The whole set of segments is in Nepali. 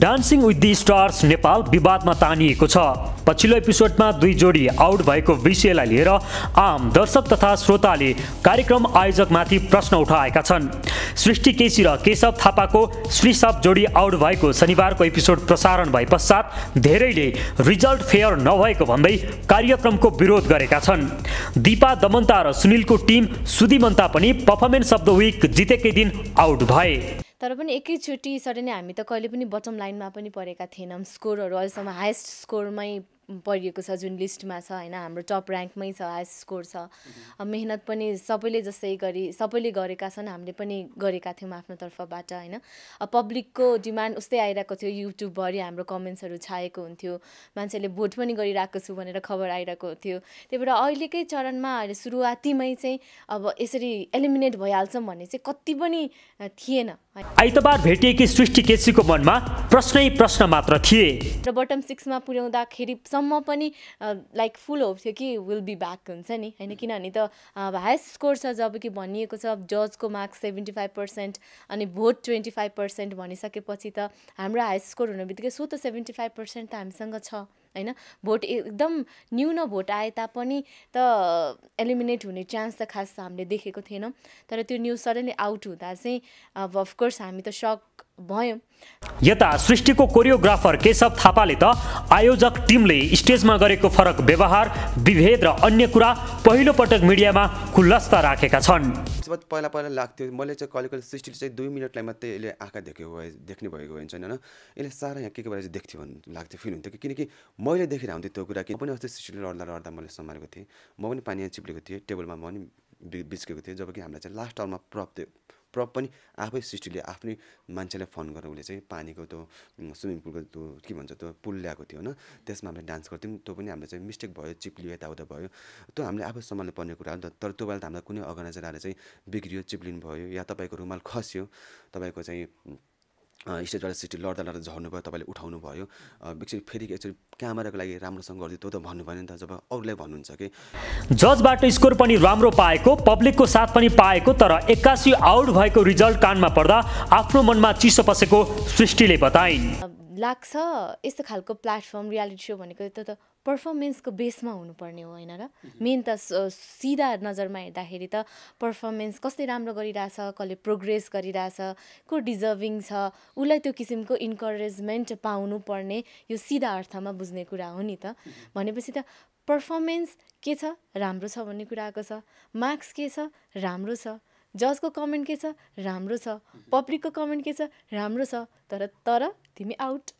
Dancing with the stars Nepal विवादमा तानिएको छ पछिल्लो एपिसोडमा दुई जोडी आउट भएको विषयलाई लिएर आम दर्शक तथा श्रोताले कार्यक्रम आयोजकमाथि प्रश्न उठाएका छन् सृष्टि केसी र केशव थापाको श्रीसप जोडी आउट भएको शनिबारको एपिसोड प्रसारण भए पश्चात धेरैले रिजल्ट फेयर नभएको भन्दै कार्यक्रमको विरोध गरेका छन् दिपा दमन्ता र सुनिलको टिम सुदिमन्ता पनि पर्फर्मेन्स अफ द विक जितेकै दिन आउट भए तर पनि एकैचोटि सडनै हामी त कहिले पनि बटम लाइनमा पनि परेका थिएनौँ स्कोरहरू अहिलेसम्म हाइएस्ट स्कोरमै परिएको छ जुन लिस्टमा छ होइन हाम्रो टप ऱ्याङ्कमै छ हाइस्ट स्कोर छ मेहनत पनि सबैले जस्तै गरी सबैले गरेका छन् हामीले पनि गरेका थियौँ आफ्नो तर्फबाट होइन पब्लिकको डिमान्ड उस्तै आइरहेको थियो युट्युबभरि हाम्रो कमेन्ट्सहरू छाएको हुन्थ्यो मान्छेले भोट पनि गरिरहेको छु भनेर खबर आइरहेको थियो त्यही भएर अहिलेकै चरणमा अहिले सुरुवातीमै चाहिँ अब यसरी एलिमिनेट भइहाल्छौँ भन्ने चाहिँ कति पनि थिएन आइतबार भेटिएकी सृष्टि केसीको मनमा प्रश्नै प्रश्न मात्र थिए र बटम सिक्समा पुर्याउँदाखेरिसम्म पनि लाइक फुल होप थियो कि विल बी ब्याक हुन्छ नि होइन किनभने त अब हाइस्ट स्कोर छ जब कि भनिएको छ जजको मार्क्स सेभेन्टी फाइभ पर्सेन्ट अनि भोट ट्वेन्टी फाइभ पर्सेन्ट भनिसकेपछि त हाम्रो हाइस्ट स्कोर हुने बित्तिकै सो त सेभेन्टी फाइभ पर्सेन्ट त हामीसँग छ होइन भोट एकदम न्यून भोट आए तापनि त एलिमिनेट हुने चान्स त खास हामीले देखेको थिएनौँ तर त्यो न्युज सडनली आउट हुँदा चाहिँ अब अफकोर्स हामी त सक भयो यता सृष्टिको कोरियोग्राफर केशव थापाले त आयोजक टिमले स्टेजमा गरेको फरक व्यवहार विभेद र अन्य कुरा पहिलो पटक मिडियामा खुलस्त राखेका छन् पहिला पहिला लाग्थ्यो मैले चाहिँ कहिले कहिले सृष्टिले चाहिँ दुई मिनटलाई मात्रै यसले आँखा देख्यो भए देख्ने भएको हुन्छ होइन यसले सारा यहाँ के के भएर देख्थ्यो भन्नु लाग्थ्यो फिल हुन्थ्यो कि किनकि मैले देखेर हुन्थ्यो त्यो कुरा कि पनि अस्ति सृष्टिले लड्दा लड्दा मैले सम्हालेको थिएँ म पनि पानी चिप्लेको थिएँ टेबलमा म पनि बिच्केको थिएँ जबकि हामीलाई चाहिँ लास्ट टालमा प्रप प्र पनि आफै सृष्टिले आफ्नै मान्छेलाई फोन गरेर उसले चाहिँ पानीको त्यो स्विमिङ पुलको त्यो के भन्छ त्यो पुल ल्याएको थियो होइन त्यसमा हामीले डान्स गर्थ्यौँ त्यो पनि हामीले चाहिँ मिस्टेक भयो चिप्लियो यताउता भयो त्यो हामीले आफै सम्हाल्नु पर्ने कुरा हो नि त तर त्यो बेला त हामीलाई कुनै अर्गनाइजर आएर चाहिँ बिग्रियो चिप्लिनु भयो या तपाईँको रुमाल खस्यो तपाईँको चाहिँ स्टेजबाट सिटी लड्दा लड्दा झर्नु भयो तपाईँले उठाउनु भयो एकछिन फेरि एकचोटि क्यामेराको लागि राम्रोसँग गरिदियो त्यो त भन्नुभयो नि त जब अरूलाई भन्नुहुन्छ कि जजबाट स्कोर पनि राम्रो पाएको पब्लिकको साथ पनि पाएको तर एक्कासी आउट भएको रिजल्ट कानमा पर्दा आफ्नो मनमा चिसो पसेको सृष्टिले बताइन् लाग्छ यस्तो खालको प्लेटफर्म रियालिटी सो भनेको त पर्फर्मेन्सको बेसमा हुनुपर्ने हो होइन र मेन mhm. त सिधा नजरमा हेर्दाखेरि त पर्फर्मेन्स कसले राम्रो गरिरहेछ कसले प्रोग्रेस गरिरहेछ को डिजर्भिङ छ उसलाई त्यो किसिमको इन्करेजमेन्ट पाउनुपर्ने यो सिधा अर्थमा बुझ्ने कुरा हो नि त mhm. भनेपछि त पर्फर्मेन्स के छ राम्रो छ भन्ने कुरा आएको छ मार्क्स के छ राम्रो छ जजको कमेन्ट के छ राम्रो छ पब्लिकको mhm. कमेन्ट के छ राम्रो छ तर तर तिमी आउट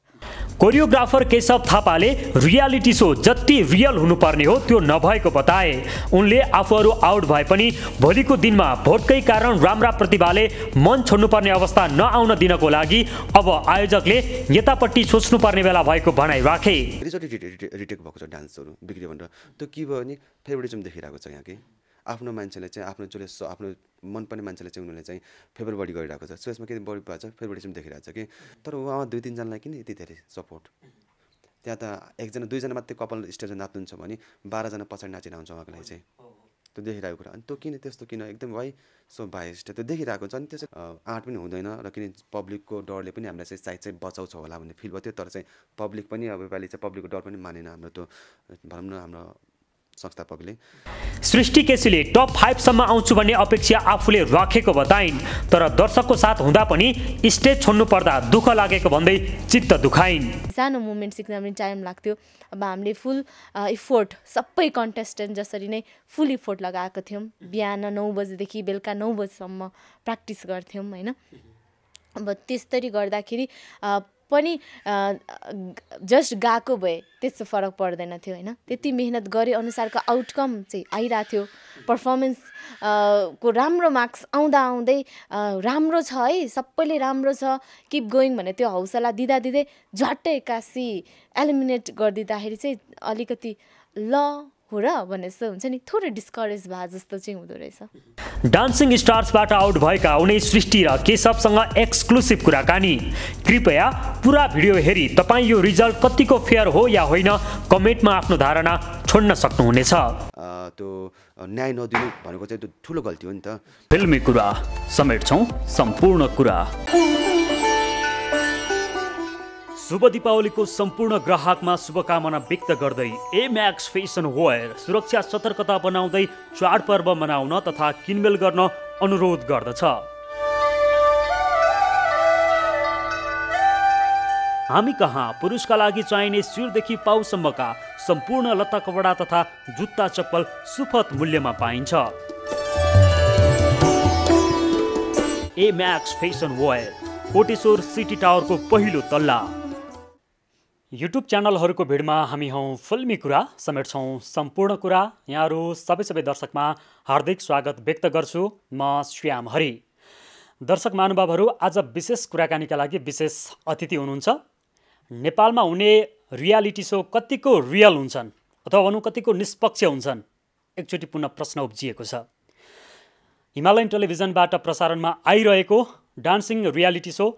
कोरियोग्राफर केशव थापाले रियालिटी सो जति रियल हुनुपर्ने हो त्यो नभएको बताए उनले आफूहरू आउट भए पनि भोलिको दिनमा भोटकै कारण राम्रा प्रतिभाले मन छोड्नुपर्ने अवस्था नआउन दिनको लागि अब आयोजकले यतापट्टि सोच्नुपर्ने बेला भएको भनाइ राखे रिटेक भएको छ डान्सहरू बिग्रियो भनेर त्यो के भयो भने फेभरेटिजम देखिरहेको छ यहाँ कि आफ्नो मान्छेले चाहिँ आफ्नो जसले आफ्नो मनपर्ने मान्छेले चाहिँ उनीहरूले चाहिँ फेभर बडी गरिरहेको छ सो यसमा के बढी भएको छ फेभर बडी देखिरहेको छ कि तर उहाँ दुई तिनजनालाई किन यति धेरै सपोर्ट त्यहाँ त एकजना दुईजना मात्रै कपाल स्टेजमा नाच्नुहुन्छ भने बाह्रजना पछाडि नाचेर आउँछ उहाँको लागि चाहिँ त्यो देखिरहेको कुरा अनि त्यो किन त्यस्तो किन एकदम भाइ सो भाइस्ट त्यो देखिरहेको हुन्छ अनि त्यो चाहिँ आँट पनि हुँदैन र किन पब्लिकको डरले पनि हामीलाई चाहिँ सायद चाहिँ बचाउँछ होला भन्ने फिल भयो त्यो तर चाहिँ पब्लिक पनि अब योपालि चाहिँ पब्लिकको डर पनि मानेन हाम्रो त्यो भनौँ न हाम्रो संस्थापकले सृष्टि केसीले टप फाइभसम्म आउँछु भन्ने अपेक्षा आफूले राखेको बताइन् तर दर्शकको साथ हुँदा पनि स्टेज छोड्नु पर्दा दुःख लागेको भन्दै चित्त दुखाइन् सानो मुभमेन्ट सिक्न पनि टाइम लाग्थ्यो अब हामीले फुल इफोर्ट सबै कन्टेस्टेन्ट जसरी नै फुल इफोर्ट लगाएको थियौँ बिहान नौ बजीदेखि बेलुका नौ बजीसम्म प्र्याक्टिस गर्थ्यौँ होइन अब त्यसरी गर्दाखेरि पनि जस्ट गएको भए त्यस्तो फरक पर्दैन थियो होइन त्यति मेहनत गरे अनुसारको आउटकम चाहिँ आइरहेको थियो पर्फर्मेन्स को राम्रो मार्क्स आउँदा आउँदै राम्रो छ है सबैले राम्रो छ किप गोइङ भने त्यो हौसला दिँदा दिँदै झट्टै एक्कासी एलिमिनेट गरिदिँदाखेरि चाहिँ अलिकति ल हो र भने जस्तो हुन्छ नि थोरै डिस्करेज भए जस्तो चाहिँ हुँदो रहेछ डान्सिङ स्टार्सबाट आउट भएका उनी सृष्टि र केशवसँग एक्सक्लुसिभ कुराकानी कृपया पुरा भिडियो हेरी तपाईँ यो रिजल्ट कतिको फेयर हो या होइन कमेन्टमा आफ्नो धारणा छोड्न सक्नुहुनेछ त्यो न्याय नदिनु भनेको चाहिँ त्यो ठुलो गल्ती हो नि त फिल्मी कुरा समेट्छौँ सम्पूर्ण कुरा शुभ दीपावलीको सम्पूर्ण ग्राहकमा शुभकामना व्यक्त गर्दै म्याक्स फेसन वेयर सुरक्षा सतर्कता बनाउँदै चाडपर्व मनाउन तथा किनमेल गर्न अनुरोध गर्दछ हामी कहाँ पुरुषका लागि चाहिने सिरदेखि पाउसम्मका सम्पूर्ण लत्ता कपडा तथा जुत्ता चप्पल सुफत मूल्यमा पाइन्छ ए Max fashion wear Koteshwor city टावरको पहिलो तल्ला युट्युब च्यानलहरूको भिडमा हामी हौ फिल्मी कुरा समेट्छौँ सम्पूर्ण कुरा यहाँहरू सबै सबै दर्शकमा हार्दिक स्वागत व्यक्त गर्छु म श्याम हरि दर्शक महानुभावहरू आज विशेष कुराकानीका लागि विशेष अतिथि हुनुहुन्छ नेपालमा हुने रियालिटी सो कतिको रियल हुन्छन् अथवा भनौँ कतिको निष्पक्ष हुन्छन् एकचोटि पुनः प्रश्न उब्जिएको छ हिमालयन टेलिभिजनबाट प्रसारणमा आइरहेको dancing reality show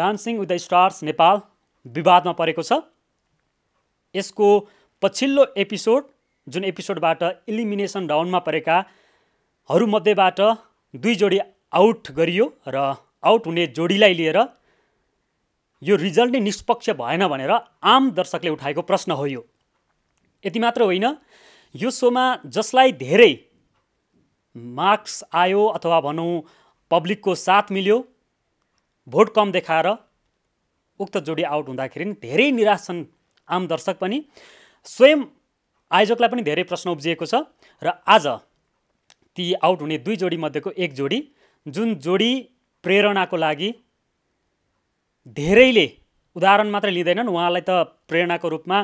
dancing with the stars Nepal विवादमा परेको छ यसको पछिल्लो एपिसोड जुन एपिसोडबाट इलिमिनेसन राउन्डमा परेकाहरूमध्येबाट दुई जोडी आउट गरियो र आउट हुने जोडीलाई लिएर यो रिजल्ट नै निष्पक्ष भएन भनेर आम दर्शकले उठाएको प्रश्न हो यो यति मात्र होइन यो सोमा जसलाई धेरै मार्क्स आयो अथवा भनौँ पब्लिकको साथ मिल्यो भोट कम देखाएर उक्त जोडी आउट हुँदाखेरि धेरै निराशन आम दर्शक पनि स्वयं आयोजकलाई पनि धेरै प्रश्न उब्जिएको छ र आज ती आउट हुने दुई जोडीमध्येको एक जोडी जुन जोडी प्रेरणाको लागि धेरैले उदाहरण मात्र लिँदैनन् उहाँलाई त प्रेरणाको रूपमा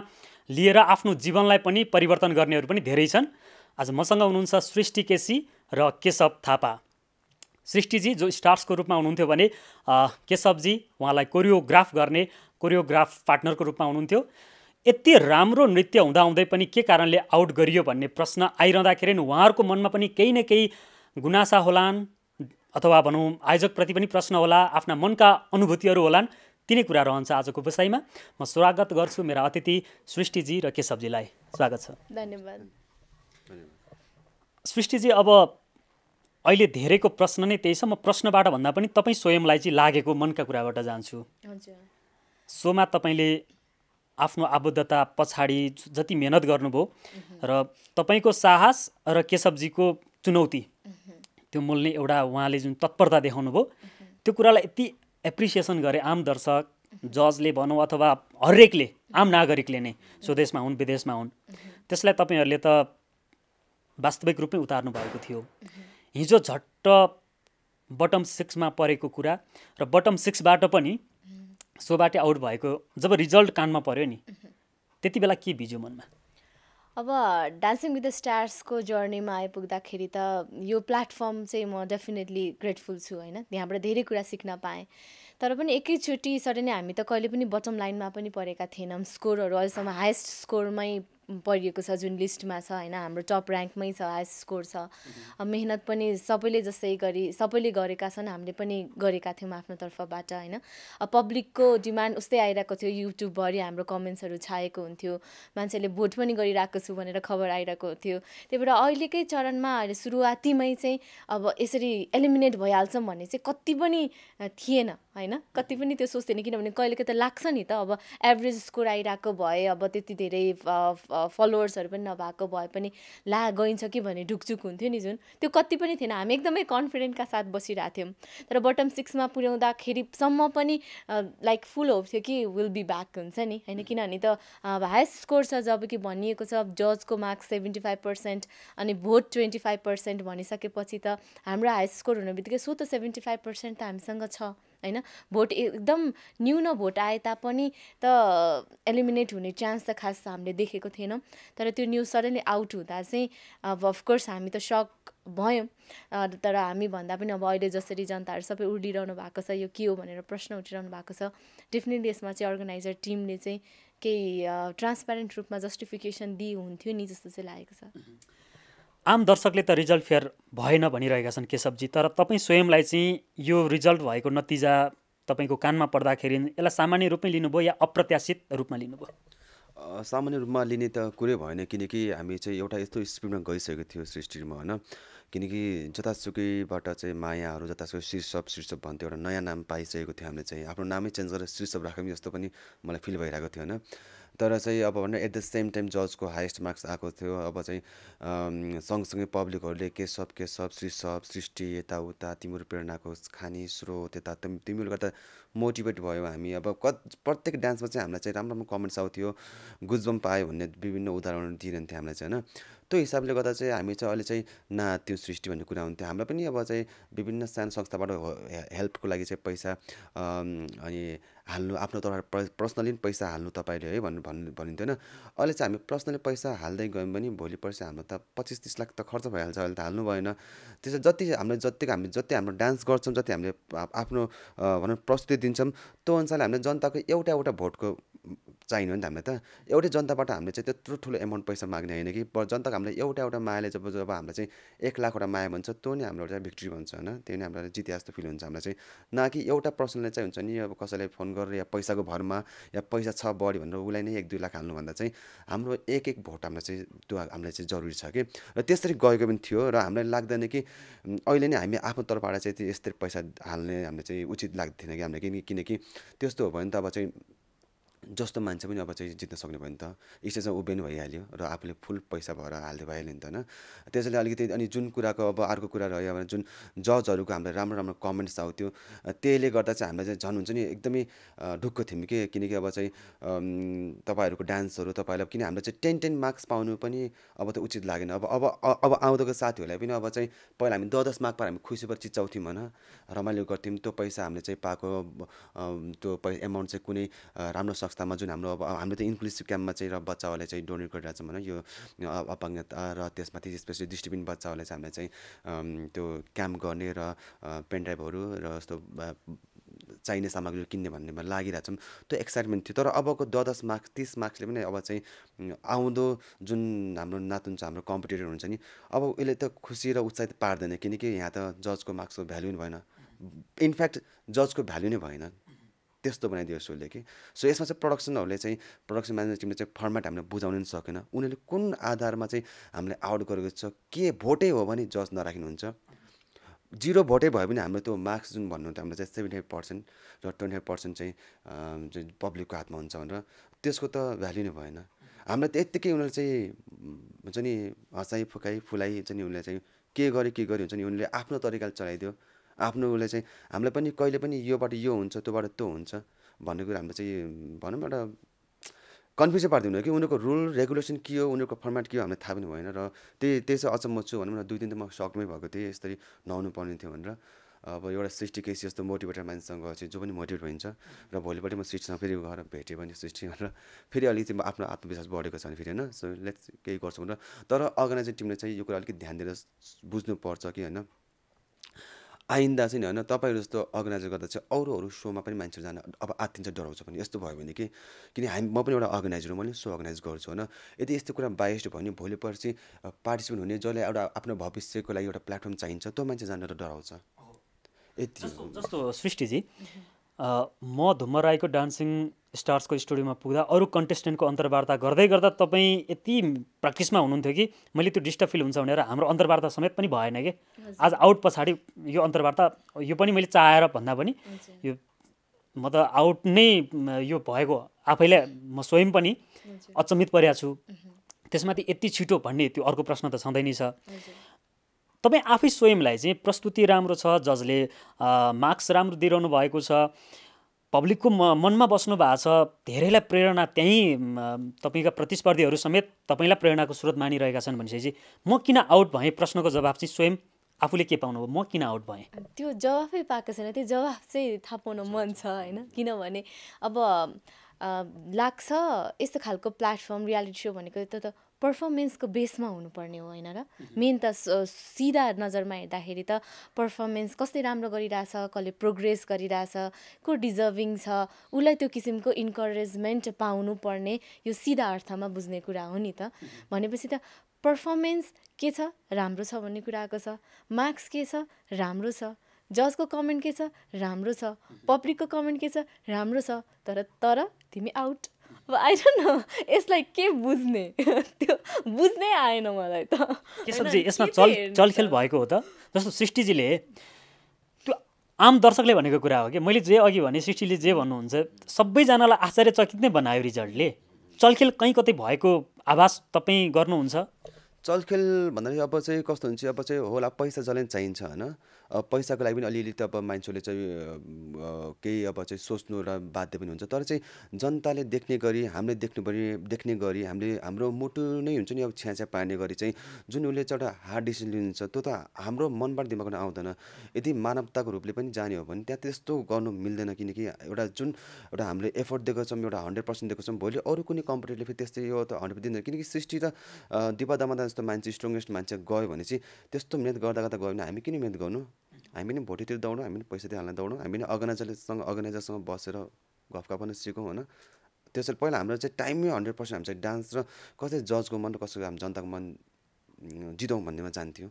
लिएर आफ्नो जीवनलाई पनि परिवर्तन गर्नेहरू पनि धेरै छन् आज मसँग हुनुहुन्छ सृष्टि केसी र केशव थापा सृष्टिजी जो स्टार्सको रूपमा हुनुहुन्थ्यो भने केशवजी उहाँलाई कोरियोग्राफ गर्ने कोरियोग्राफ पार्टनरको रूपमा हुनुहुन्थ्यो यति राम्रो नृत्य हुँदाहुँदै पनि के कारणले आउट गरियो भन्ने प्रश्न आइरहँदाखेरि उहाँहरूको मनमा पनि केही न केही गुनासा होलान् अथवा भनौँ आयोजकप्रति पनि प्रश्न होला आफ्ना मनका अनुभूतिहरू होलान् तिनै कुरा रहन्छ आजको विषयमा म स्वागत गर्छु मेरा अतिथि सृष्टिजी र केशवजीलाई स्वागत छ धन्यवाद सृष्टिजी अब अहिले धेरैको प्रश्न नै त्यही छ म प्रश्नबाट भन्दा पनि तपाईँ स्वयंलाई चाहिँ लागेको मनका कुराबाट जान्छु सोमा तपाईँले आफ्नो आबद्धता पछाडि जति मेहनत गर्नुभयो र तपाईँको साहस र केशवजीको चुनौती त्यो मूल्य एउटा उहाँले जुन तत्परता देखाउनु भयो त्यो कुरालाई यति एप्रिसिएसन गरे आम दर्शक जजले भनौँ अथवा हरेकले आम नागरिकले नै स्वदेशमा हुन् विदेशमा हुन् त्यसलाई तपाईँहरूले त वास्तविक रूपमै उतार्नु भएको थियो हिजो झट्ट बटम सिक्समा परेको कुरा र बटम सिक्सबाट पनि सोबाटै आउट भएको जब रिजल्ट कानमा पऱ्यो नि त्यति बेला के भिज्यो मनमा अब डान्सिङ विथ द स्टार्सको जर्नीमा आइपुग्दाखेरि त यो प्लेटफर्म चाहिँ म डेफिनेटली ग्रेटफुल छु होइन त्यहाँबाट धेरै कुरा सिक्न पाएँ तर पनि एकैचोटि सडनली हामी त कहिले पनि बटम लाइनमा पनि परेका थिएनौँ स्कोरहरू अहिलेसम्म हाइएस्ट स्कोरमै परिएको छ जुन लिस्टमा छ होइन हाम्रो टप ऱ्याङ्कमै छ हाई स्कोर छ मेहनत पनि सबैले जस्तै गरी सबैले गरेका छन् हामीले पनि गरेका थियौँ आफ्नो तर्फबाट होइन पब्लिकको डिमान्ड उस्तै आइरहेको थियो युट्युबभरि हाम्रो कमेन्ट्सहरू छाएको हुन्थ्यो मान्छेले भोट पनि गरिरहेको छु भनेर खबर आइरहेको थियो त्यही भएर अहिलेकै चरणमा अहिले सुरुवातीमै चाहिँ अब यसरी एलिमिनेट भइहाल्छौँ भन्ने चाहिँ कति पनि थिएन होइन कति पनि त्यो सोच्थेन किनभने कहिले त लाग्छ नि त अब एभरेज स्कोर आइरहेको भए अब त्यति धेरै फलोवर्सहरू पनि नभएको भए पनि ला गइन्छ कि भन्ने ढुकझुक हुन्थ्यो नि जुन त्यो कति पनि थिएन हामी एकदमै कन्फिडेन्टका साथ बसिरहेको थियौँ तर बटम सिक्समा पुर्याउँदाखेरिसम्म पनि लाइक फुल होप थियो कि विल बी ब्याक हुन्छ नि होइन mm-hmm. किनभने त हायस्ट स्कोर छ जब कि भनिएको छ जजको मार्क्स सेभेन्टी फाइभ पर्सेन्ट अनि भोट ट्वेन्टी फाइभ पर्सेन्ट भनिसकेपछि त हाम्रो हायस्ट स्कोर हुने बित्तिकै सो त सेभेन्टी फाइभ पर्सेन्ट त हामीसँग छ होइन भोट एकदम न्यून भोट आए तापनि त एलिमिनेट हुने चान्स त खास हामीले देखेको थिएनौँ तर त्यो न्युज सडनली आउट हुँदा चाहिँ अब अफकोर्स हामी त सक भयौँ तर हामी भन्दा पनि अब अहिले जसरी जनताहरू सबै उडिरहनु भएको छ यो के हो भनेर प्रश्न उठिरहनु भएको छ डेफिनेटली यसमा चाहिँ अर्गनाइजर टिमले चाहिँ केही ट्रान्सप्यारेन्ट रूपमा जस्टिफिकेसन दिए हुन्थ्यो नि जस्तो चाहिँ लागेको छ आम दर्शकले त रिजल्ट फेयर भएन भनिरहेका छन् केशवजी तर तपाईँ स्वयंलाई चाहिँ यो रिजल्ट भएको नतिजा तपाईँको कानमा पर्दाखेरि यसलाई सामान्य रूपमै लिनुभयो या अप्रत्याशित रूपमा लिनुभयो सामान्य रूपमा लिने त कुरै भएन किनकि हामी चाहिँ एउटा यस्तो स्पिडमा गइसकेको थियो सृष्टिमा होइन किनकि जतासुकैबाट चाहिँ मायाहरू जतासुकै शीर्षक शीर्षक भन्थ्यो एउटा नयाँ नाम पाइसकेको थियो हामीले चाहिँ आफ्नो नामै चेन्ज गरेर शीर्षक राख्यौँ जस्तो पनि मलाई फिल भइरहेको थियो होइन तर चाहिँ अब भने एट द सेम टाइम जजको हाइएस्ट मार्क्स आएको थियो अब चाहिँ सँगसँगै पब्लिकहरूले के सब सब सब सब सृष्टि यताउता तिम्रो प्रेरणाको खाने स्रोत यता तिमीहरू गर्दा मोटिभेट भयो हामी अब क प्रत्येक डान्समा चाहिँ हामीलाई चाहिँ राम्रो राम्रो कमेन्ट्स आउँथ्यो गुजबम पायो भन्ने विभिन्न उदाहरणहरू दिइरहन्थ्यो हामीलाई चाहिँ होइन त्यो हिसाबले गर्दा चाहिँ हामी चाहिँ अहिले चाहिँ ना त्यो सृष्टि भन्ने कुरा हुन्थ्यो हामीलाई पनि अब चाहिँ विभिन्न सानो संस्थाबाट हेल्पको लागि चाहिँ पैसा अनि हाल्नु आफ्नो तर पर्सनली पनि पैसा हाल्नु तपाईँले है भन्नु भन्नु भनिन्थ्यो अहिले चाहिँ हामी पर्सनली पैसा हाल्दै गयौँ भने भोलि पर्सि हाम्रो त पच्चिस तिस लाख त खर्च भइहाल्छ अहिले त हाल्नु भएन त्यसै जति हामीले जतिको हामी जति हाम्रो डान्स गर्छौँ जति हामीले आफ्नो भनौँ प्रस्तुति दिन्छौँ त्यो अनुसारले हामीले जनताको एउटा एउटा भोटको चाहिने हो नि त हामीलाई त एउटै जनताबाट हामीले चाहिँ त्यत्रो ठुलो एमाउन्ट पैसा माग्ने होइन कि जनताको हामीलाई एउटा एउटा मायाले जब जब हामीलाई चाहिँ एक लाखवटा माया भन्छ त्यो नै हाम्रो एउटा भिक्ट्री भन्छ होइन त्यो नै हामीलाई जिते जस्तो फिल हुन्छ हामीलाई चाहिँ न कि एउटा पर्सनले चाहिँ हुन्छ नि अब कसैलाई फोन गरेर या पैसाको भरमा या पैसा छ बढी भनेर उसलाई नै एक दुई लाख हाल्नुभन्दा चाहिँ हाम्रो एक एक भोट हामीलाई चाहिँ त्यो हामीलाई चाहिँ जरुरी छ कि र त्यसरी गएको पनि थियो र हामीलाई लाग्दैन कि अहिले नै हामी आफ्नो तर्फबाट चाहिँ यस्तै पैसा हाल्ने हामीलाई चाहिँ उचित लाग्दैन कि हामीलाई किनकि किनकि त्यस्तो हो भने त अब चाहिँ जस्तो मान्छे पनि अब चाहिँ जित्न सक्ने भयो नि त स्टेजमा उभिनु भइहाल्यो र आफूले फुल पैसा भएर हाल्दै भइहाल्यो नि त होइन त्यसैले अलिकति अनि जुन कुराको अब अर्को कुरा रह्यो भने जुन जजहरूको हामीलाई राम्रो राम्रो कमेन्ट्स आउँथ्यो त्यसले गर्दा चाहिँ हामीलाई चाहिँ झन् हुन्छ नि एकदमै ढुक्क थियौँ कि किनकि अब चाहिँ तपाईँहरूको डान्सहरू तपाईँलाई किन हामीलाई चाहिँ टेन टेन मार्क्स पाउनु पनि अब त उचित लागेन अब अब अब आउँदोको साथीहरूलाई पनि अब चाहिँ पहिला हामी दस दस मार्क पाएर हामी खुसी भएर चिचाउँथ्यौँ होइन रमाइलो गर्थ्यौँ त्यो पैसा हामीले चाहिँ पाएको त्यो पैसा एमाउन्ट चाहिँ कुनै राम्रो सक्छ अवस्थामा जुन हाम्रो अब हाम्रो त इन्क्लुसिभ क्याम्पमा चाहिँ र बच्चाहरूलाई चाहिँ डोनेट गरिरहेको छौँ भने यो अपाङ्गता र त्यसमाथि स्पेसली डिस्ट्रिब्युट बच्चाहरूलाई चाहिँ हामीलाई चाहिँ त्यो क्याम्प गर्ने र पेन पेनड्राइभहरू र यस्तो चाहिने सामग्री किन्ने भन्नेमा लागिरहेको छौँ त्यो एक्साइटमेन्ट थियो तर अबको द दस मार्क्स तिस मार्क्सले पनि अब चाहिँ आउँदो जुन हाम्रो नातुन छ हाम्रो कम्पिटेटर हुन्छ नि अब उसले त खुसी र उत्साहित पार्दैन किनकि यहाँ त जजको मार्क्सको भ्याल्यु नै भएन इनफ्याक्ट जजको भ्याल्यु नै भएन त्यस्तो बनाइदियो सोले कि सो यसमा चाहिँ प्रडक्सनहरूले चाहिँ प्रडक्सन म्यानेजमेन्ट टिमले चाहिँ फर्मेट हामीले बुझाउनु पनि सकेन उनीहरूले कुन आधारमा चाहिँ हामीलाई आउट गरेको छ के भोटै हो भने जज नराख्नुहुन्छ जिरो भोटै भयो भने हाम्रो त्यो मार्क्स जुन भन्नु त हाम्रो चाहिँ सेभेन्टी फाइभ पर्सेन्ट र ट्वेन्टी फाइभ पर्सेन्ट चाहिँ पब्लिकको हातमा हुन्छ भनेर त्यसको त भ्याल्यु नै भएन हामीलाई त यत्तिकै उनीहरूले चाहिँ हुन्छ नि हँसाइ फुकाइ फुलाइ हुन्छ नि उनीहरूले चाहिँ के गरे के गर्यो हुन्छ नि उनीहरूले आफ्नो तरिकाले चलाइदियो आफ्नो उसले चाहिँ हामीलाई पनि कहिले पनि योबाट यो हुन्छ त्योबाट त्यो हुन्छ भन्ने कुरा हामीले चाहिँ भनौँ एउटा कन्फ्युजै पारिदिनु कि उनीहरूको रुल रेगुलेसन के हो उनीहरूको फर्मेट के हो हामीलाई थाहा पनि भएन र त्यही त्यही चाहिँ अचम्म छु भनौँ न दुई दिन त म सकमै भएको थिएँ यसरी नहुनु पर्ने थियो भनेर अब एउटा सृष्टि केसी जस्तो मोटिभेटर मान्छेसँग चाहिँ जो पनि मोटिभेट भइन्छ र भोलिपल्ट म सृष्टिसँग फेरि गएर भेटेँ भने सृष्टि भनेर फेरि अलिकति आफ्नो आत्मविश्वास बढेको छ भने फेरि होइन सो लेट्स केही गर्छु भनेर तर अर्गनाइजेसन टिमले चाहिँ यो कुरा अलिकति ध्यान दिएर बुझ्नुपर्छ कि होइन आइन्दा चाहिँ होइन तपाईँहरू जस्तो अर्गनाइज गर्दा चाहिँ अरू अरू सोमा पनि मान्छेहरू जान अब आत्तिन्छ डराउँछ पनि यस्तो भयो भने कि किन हामी म पनि एउटा अर्गनाइजर मैले सो अर्गनाइज गर्छु होइन यदि यस्तो कुरा बाइस्ड भयो भने भोलि पर्सि पार्टिसिपेन्ट हुने जसले एउटा आफ्नो भविष्यको लागि एउटा प्लेटफर्म चाहिन्छ त्यो मान्छे जान डराउँछ यति जस्तो सृष्टिजी म धुम्म राईको डान्सिङ स्टार्सको स्टुडियोमा पुग्दा अरू कन्टेस्टेन्टको अन्तर्वार्ता गर्दै गर्दा तपाईँ यति प्र्याक्टिसमा हुनुहुन्थ्यो कि मैले त्यो डिस्टर्ब फिल हुन्छ भनेर हाम्रो अन्तर्वार्ता समेत पनि भएन कि आज आउट पछाडि यो अन्तर्वार्ता यो पनि मैले चाहेर भन्दा पनि यो म त आउट नै यो भएको आफैलाई म स्वयं पनि अचम्मित परेको छु त्यसमाथि यति छिटो भन्ने त्यो अर्को प्रश्न त छँदै नै छ तपाईँ आफै स्वयंलाई चाहिँ प्रस्तुति राम्रो छ जजले मार्क्स राम्रो दिइरहनु भएको छ पब्लिकको मनमा बस्नु भएको छ धेरैलाई प्रेरणा त्यहीँ तपाईँका प्रतिस्पर्धीहरू समेत तपाईँलाई प्रेरणाको स्रोत मानिरहेका छन् भनेपछि म किन आउट भएँ प्रश्नको जवाब चाहिँ स्वयं आफूले के पाउनु भयो म किन आउट भएँ त्यो जवाफै पाएको छैन त्यो जवाफ चाहिँ थाहा पाउन मन छ होइन किनभने अब लाग्छ यस्तो खालको प्लेटफर्म रियालिटी सो भनेको त पर्फर्मेन्सको बेसमा हुनुपर्ने हो होइन र मेन त सिधा नजरमा हेर्दाखेरि त पर्फर्मेन्स कसले राम्रो गरिरहेछ कसले प्रोग्रेस गरिरहेछ को डिजर्भिङ छ उसलाई त्यो किसिमको इन्करेजमेन्ट पाउनुपर्ने यो सिधा अर्थमा बुझ्ने कुरा हो नि त भनेपछि त पर्फर्मेन्स के छ राम्रो छ भन्ने कुरा आएको छ मार्क्स के छ राम्रो छ जजको कमेन्ट के छ राम्रो छ पब्लिकको कमेन्ट के छ राम्रो छ तर तर तिमी आउट अब आई डोन्ट नो यसलाई के बुझ्ने त्यो बुझ्नै आएन मलाई त के सब्जी यसमा चल चलखेल भएको हो त जस्तो सृष्टिजीले त्यो आम दर्शकले भनेको कुरा हो कि मैले जे अघि भने सृष्टिले जे भन्नुहुन्छ सबैजनालाई आश्चर्यचकित नै बनायो रिजल्टले चलखेल कहीँ कतै भएको आभास तपाईँ गर्नुहुन्छ चलखेल भन्दाखेरि अब चाहिँ कस्तो हुन्छ अब चाहिँ होला पैसा जसलाई चाहिन्छ होइन पैसाको लागि पनि अलिअलि त अब मान्छेले चाहिँ केही अब चाहिँ सोच्नु र बाध्य पनि हुन्छ तर चाहिँ जनताले देख्ने गरी हामीले देख्नु पनि देख्ने गरी हामीले हाम्रो मुटु नै हुन्छ नि अब छ्याछ्या पार्ने गरी चाहिँ जुन उसले चाहिँ एउटा हार्ड डिसिसन लिन्छ त्यो त हाम्रो मनबाट दिमागमा आउँदैन यदि मानवताको रूपले पनि जाने हो भने त्यहाँ त्यस्तो गर्नु मिल्दैन किनकि एउटा जुन एउटा हामीले एफोर्ट दिएको छौँ एउटा हन्ड्रेड पर्सेन्ट दिएको छौँ भोलि अरू कुनै कम्पिटेटले फेरि त्यस्तै यो त हन्ड्रेड दिँदैन किनकि सृष्टि त दिपा दामा जस्तो मान्छे स्ट्रङ्गेस्ट मान्छे गयो भने चाहिँ त्यस्तो मिहिनेत गर्दा गर्दा गयो भने हामी किन मिहिनेत गर्नु हामी पनि भोटेतिर दौडौँ हामी पनि पैसा दिइहाल्न दौडौँ हामी पनि अर्गनाइजरसँग अर्गनाइजरसँग बसेर गफका पनि सिकौँ होइन त्यसरी पहिला हाम्रो चाहिँ टाइममै हन्ड्रेड पर्सेन्ट हामी चाहिँ डान्स र कसरी जजको मन र कसरी हामी जनताको मन जितौँ भन्नेमा जान्थ्यौँ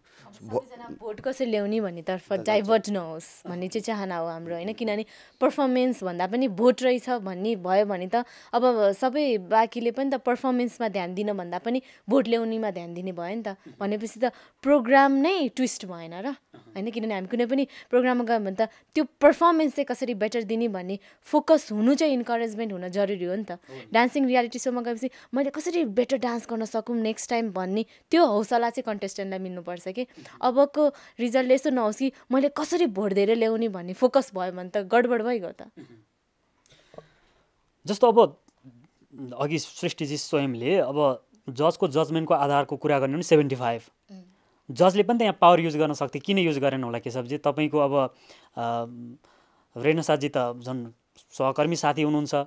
भोट कसरी ल्याउने भन्नेतर्फ डाइभर्ट नहोस् भन्ने चाहिँ चाहना हो हाम्रो होइन किनभने पर्फर्मेन्स भन्दा पनि भोट रहेछ भन्ने भयो भने त अब सबै बाँकीले पनि त पर्फर्मेन्समा ध्यान भन्दा पनि भोट ल्याउनेमा ध्यान दिने भयो नि त भनेपछि त प्रोग्राम नै ट्विस्ट भएन र होइन किनभने हामी कुनै पनि प्रोग्राममा गयौँ भने त त्यो पर्फर्मेन्स चाहिँ कसरी बेटर दिने भन्ने फोकस हुनु चाहिँ इन्करेजमेन्ट हुन जरुरी हो नि त डान्सिङ रियालिटी सोमा गएपछि मैले कसरी बेटर डान्स गर्न सकौँ नेक्स्ट टाइम भन्ने त्यो हो सल्लाह चाहिँ कन्टेस्टेन्टलाई मिल्नुपर्छ कि अबको रिजल्टले यस्तो नहोस् कि मैले कसरी भोट दिएर ल्याउने भन्ने फोकस भयो भने त गडबड भइगयो त जस्तो अब अघि सृष्टिजी स्वयंले अब जजको जजमेन्टको आधारको कुरा गर्ने भने सेभेन्टी फाइभ जजले पनि त यहाँ पावर युज गर्न सक्थ्यो किन युज गरेन होला केशवजी तपाईँको अब रेणुसाजी त झन् सहकर्मी साथी हुनुहुन्छ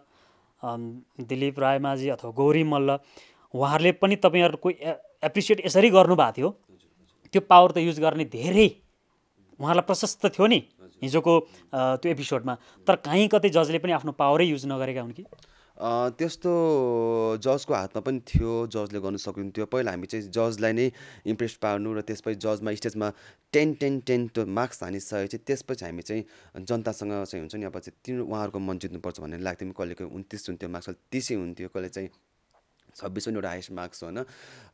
दिलीप रायमाझी अथवा गौरी मल्ल उहाँहरूले पनि तपाईँहरूको एप्रिसिएट यसरी गर्नुभएको थियो त्यो पावर त युज गर्ने धेरै उहाँहरूलाई प्रशस्त थियो नि हिजोको त्यो एपिसोडमा तर कहीँ कतै जजले पनि आफ्नो पावरै युज नगरेका हुन् कि त्यस्तो जजको हातमा पनि थियो जजले गर्नु सकिन्थ्यो पहिला हामी चाहिँ जजलाई नै इम्प्रेस पार्नु र त्यसपछि जजमा स्टेजमा टेन टेन टेन त्यो मार्क्स हानिसकेपछि त्यसपछि हामी चाहिँ जनतासँग चाहिँ हुन्छ नि अब चाहिँ तिनीहरू उहाँहरूको मन जित्नुपर्छ भन्ने लाग्थ्यो कहिले कहिले उन्तिस हुन्थ्यो मार्क्स तिसै हुन्थ्यो कहिले चाहिँ छब्बिस पनि एउटा हाइस्ट मार्क्स होइन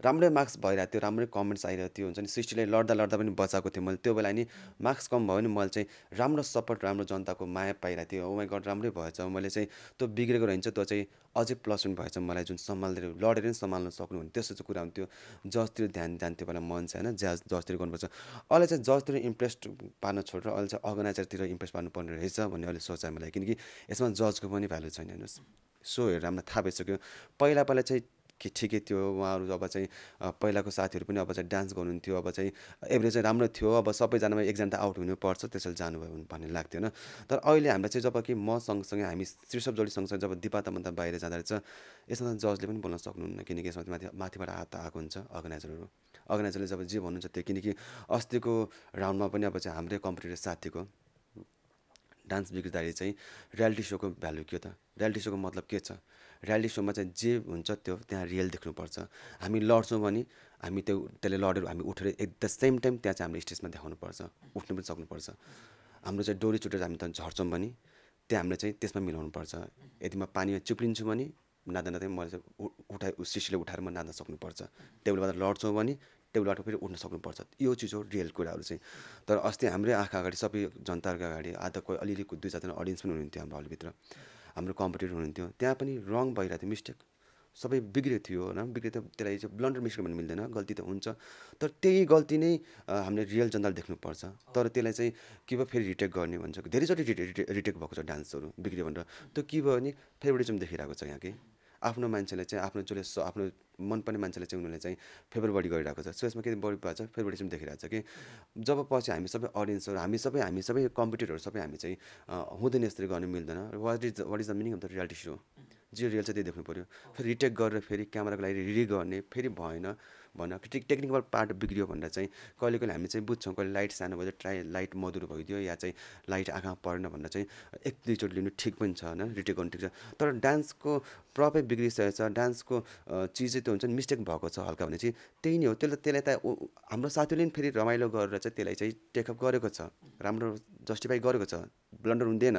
राम्रै मार्क्स भइरहेको थियो राम्रै कमेन्ट्स आइरहेको थियो हुन्छ नि सृष्टिले लड्दा लड्दा पनि बचाएको थियो मैले त्यो बेला नि मार्क्स कम भयो भने मैले चाहिँ राम्रो सपोर्ट राम्रो जनताको माया पाइरहेको थियो ओमाई गड राम्रै भएछ मैले चाहिँ त्यो बिग्रेको रहन्छ त्यो चाहिँ अझै प्लस पनि भएछ मलाई जुन सम्हाल्दै लडेर नि सम्हाल्न सक्नु हुने त्यस्तो चाहिँ कुरा हुन्थ्यो जजतिर ध्यान जान्थ्यो बेला मन छ होइन ज्याज जसतिर गर्नुपर्छ अहिले चाहिँ जजतिर इम्प्रेस पार्न छोडेर अहिले चाहिँ अर्गनाइजरतिर इम्प्रेस पार्नु पर्ने रहेछ भन्ने अहिले सोचाइ मलाई किनकि यसमा जजको पनि भ्यालु छैन हेर्नुहोस् सो हेरेर हामीलाई थाहा भइसक्यो पहिला पहिला चाहिँ कि ठिकै थियो उहाँहरू अब चाहिँ पहिलाको साथीहरू पनि अब चाहिँ डान्स गर्नुहुन्थ्यो अब चाहिँ एभरेज चाहिँ राम्रो थियो अब सबैजनामा एकजना त आउट हुनुपर्छ त्यसरी जानुभयो भन्ने लाग्थ्यो होइन तर अहिले हामीलाई चाहिँ जब कि म सँगसँगै हामी श्रीसभ जोडी सँगसँगै जब दिपा तामाङ बाहिर जाँदो रहेछ यसमा जजले पनि बोल्न सक्नुहुन्न किनकि यसमा माथि माथिबाट हात आएको हुन्छ अर्गनाइजरहरू अर्गनाइजरले जब जे भन्नुहुन्छ त्यो किनकि अस्तिको राउन्डमा पनि अब चाहिँ हाम्रै कम्पिटेटिभ साथीको डान्स बिग्रिँदाखेरि चाहिँ रियालिटी सोको भ्यालु के त रियालिटी सोको मतलब के छ रियालिटी सोमा चाहिँ जे हुन्छ त्यो त्यहाँ रियल देख्नुपर्छ हामी लड्छौँ भने हामी त्यो त्यसले लडेर हामी उठेर एट द सेम टाइम त्यहाँ चाहिँ हामीले स्टेजमा देखाउनुपर्छ उठ्नु पनि सक्नुपर्छ हाम्रो चाहिँ डोरी चुटेर हामी त झर्छौँ भने त्यहाँ हामीले चाहिँ त्यसमा मिलाउनुपर्छ यदि म पानीमा चुप्रिन्छु भने नाँदा नाच्दै मैले चाहिँ उठाए उठाएर म नाच्न सक्नुपर्छ टेबलबाट लड्छौँ भने टेबलबाट फेरि उठ्न सक्नुपर्छ यो चिज हो रियल कुराहरू चाहिँ तर अस्ति हाम्रै आँखा अगाडि सबै जनताहरूको अगाडि आधा कोही अलिअलि दुई चारजना अडियन्स पनि हुनुहुन्थ्यो हाम्रो हलभित्र हाम्रो कम्पिटेटर हुनुहुन्थ्यो त्यहाँ पनि रङ भइरहेको थियो मिस्टेक सबै बिग्रेको थियो होइन बिग्रेको त त्यसलाई चाहिँ ब्लन्डर मिस्टेक भन्नु मिल्दैन गल्ती त हुन्छ तर त्यही गल्ती नै हामीले रियल जनताले देख्नुपर्छ तर त्यसलाई चाहिँ के भयो फेरि रिटेक गर्ने भन्छ धेरैचोटि रिटेक भएको छ डान्सहरू बिग्रियो भनेर त्यो के भयो भने फेभरिटिजम देखिरहेको छ यहाँ कि आफ्नो मान्छेलाई चाहिँ आफ्नो जसले आफ्नो मनपर्ने मान्छेलाई चाहिँ उनीहरूले चाहिँ फेभर बडी गरिरहेको छ सो यसमा के बढी भएको छ चाहिँ देखिरहेको छ कि जब पछि हामी सबै अडियन्सहरू हामी सबै हामी सबै कम्पिटेटरहरू सबै हामी चाहिँ हुँदैन यस्तरी गर्नु मिल्दैन what is what is the meaning of the reality show जे रियल छ त्यही देख्नु पऱ्यो फेरि रिटेक गरेर फेरि क्यामेराको लागि रिडी गर्ने फेरि भएन भन टेक् टेक्निकल पार्ट बिग्रियो भनेर चाहिँ कहिले कहिले हामी चाहिँ बुझ्छौँ कहिले लाइट सानो भयो ट्राई लाइट मधुर भइदियो या चाहिँ लाइट आँखामा परेन भनेर चाहिँ एक दुईचोटि लिनु ठिक पनि छ होइन रिटेक गर्नु ठिक छ तर डान्सको प्रपै बिग्रिसकेको छ डान्सको चिजै त्यो हुन्छ नि मिस्टेक भएको छ हल्का भने चाहिँ त्यही नै हो त्यसले त्यसलाई त हाम्रो साथीहरूले पनि फेरि रमाइलो गरेर चाहिँ त्यसलाई चाहिँ टेकअप गरेको छ राम्रो जस्टिफाई गरेको छ ब्लन्डर हुँदैन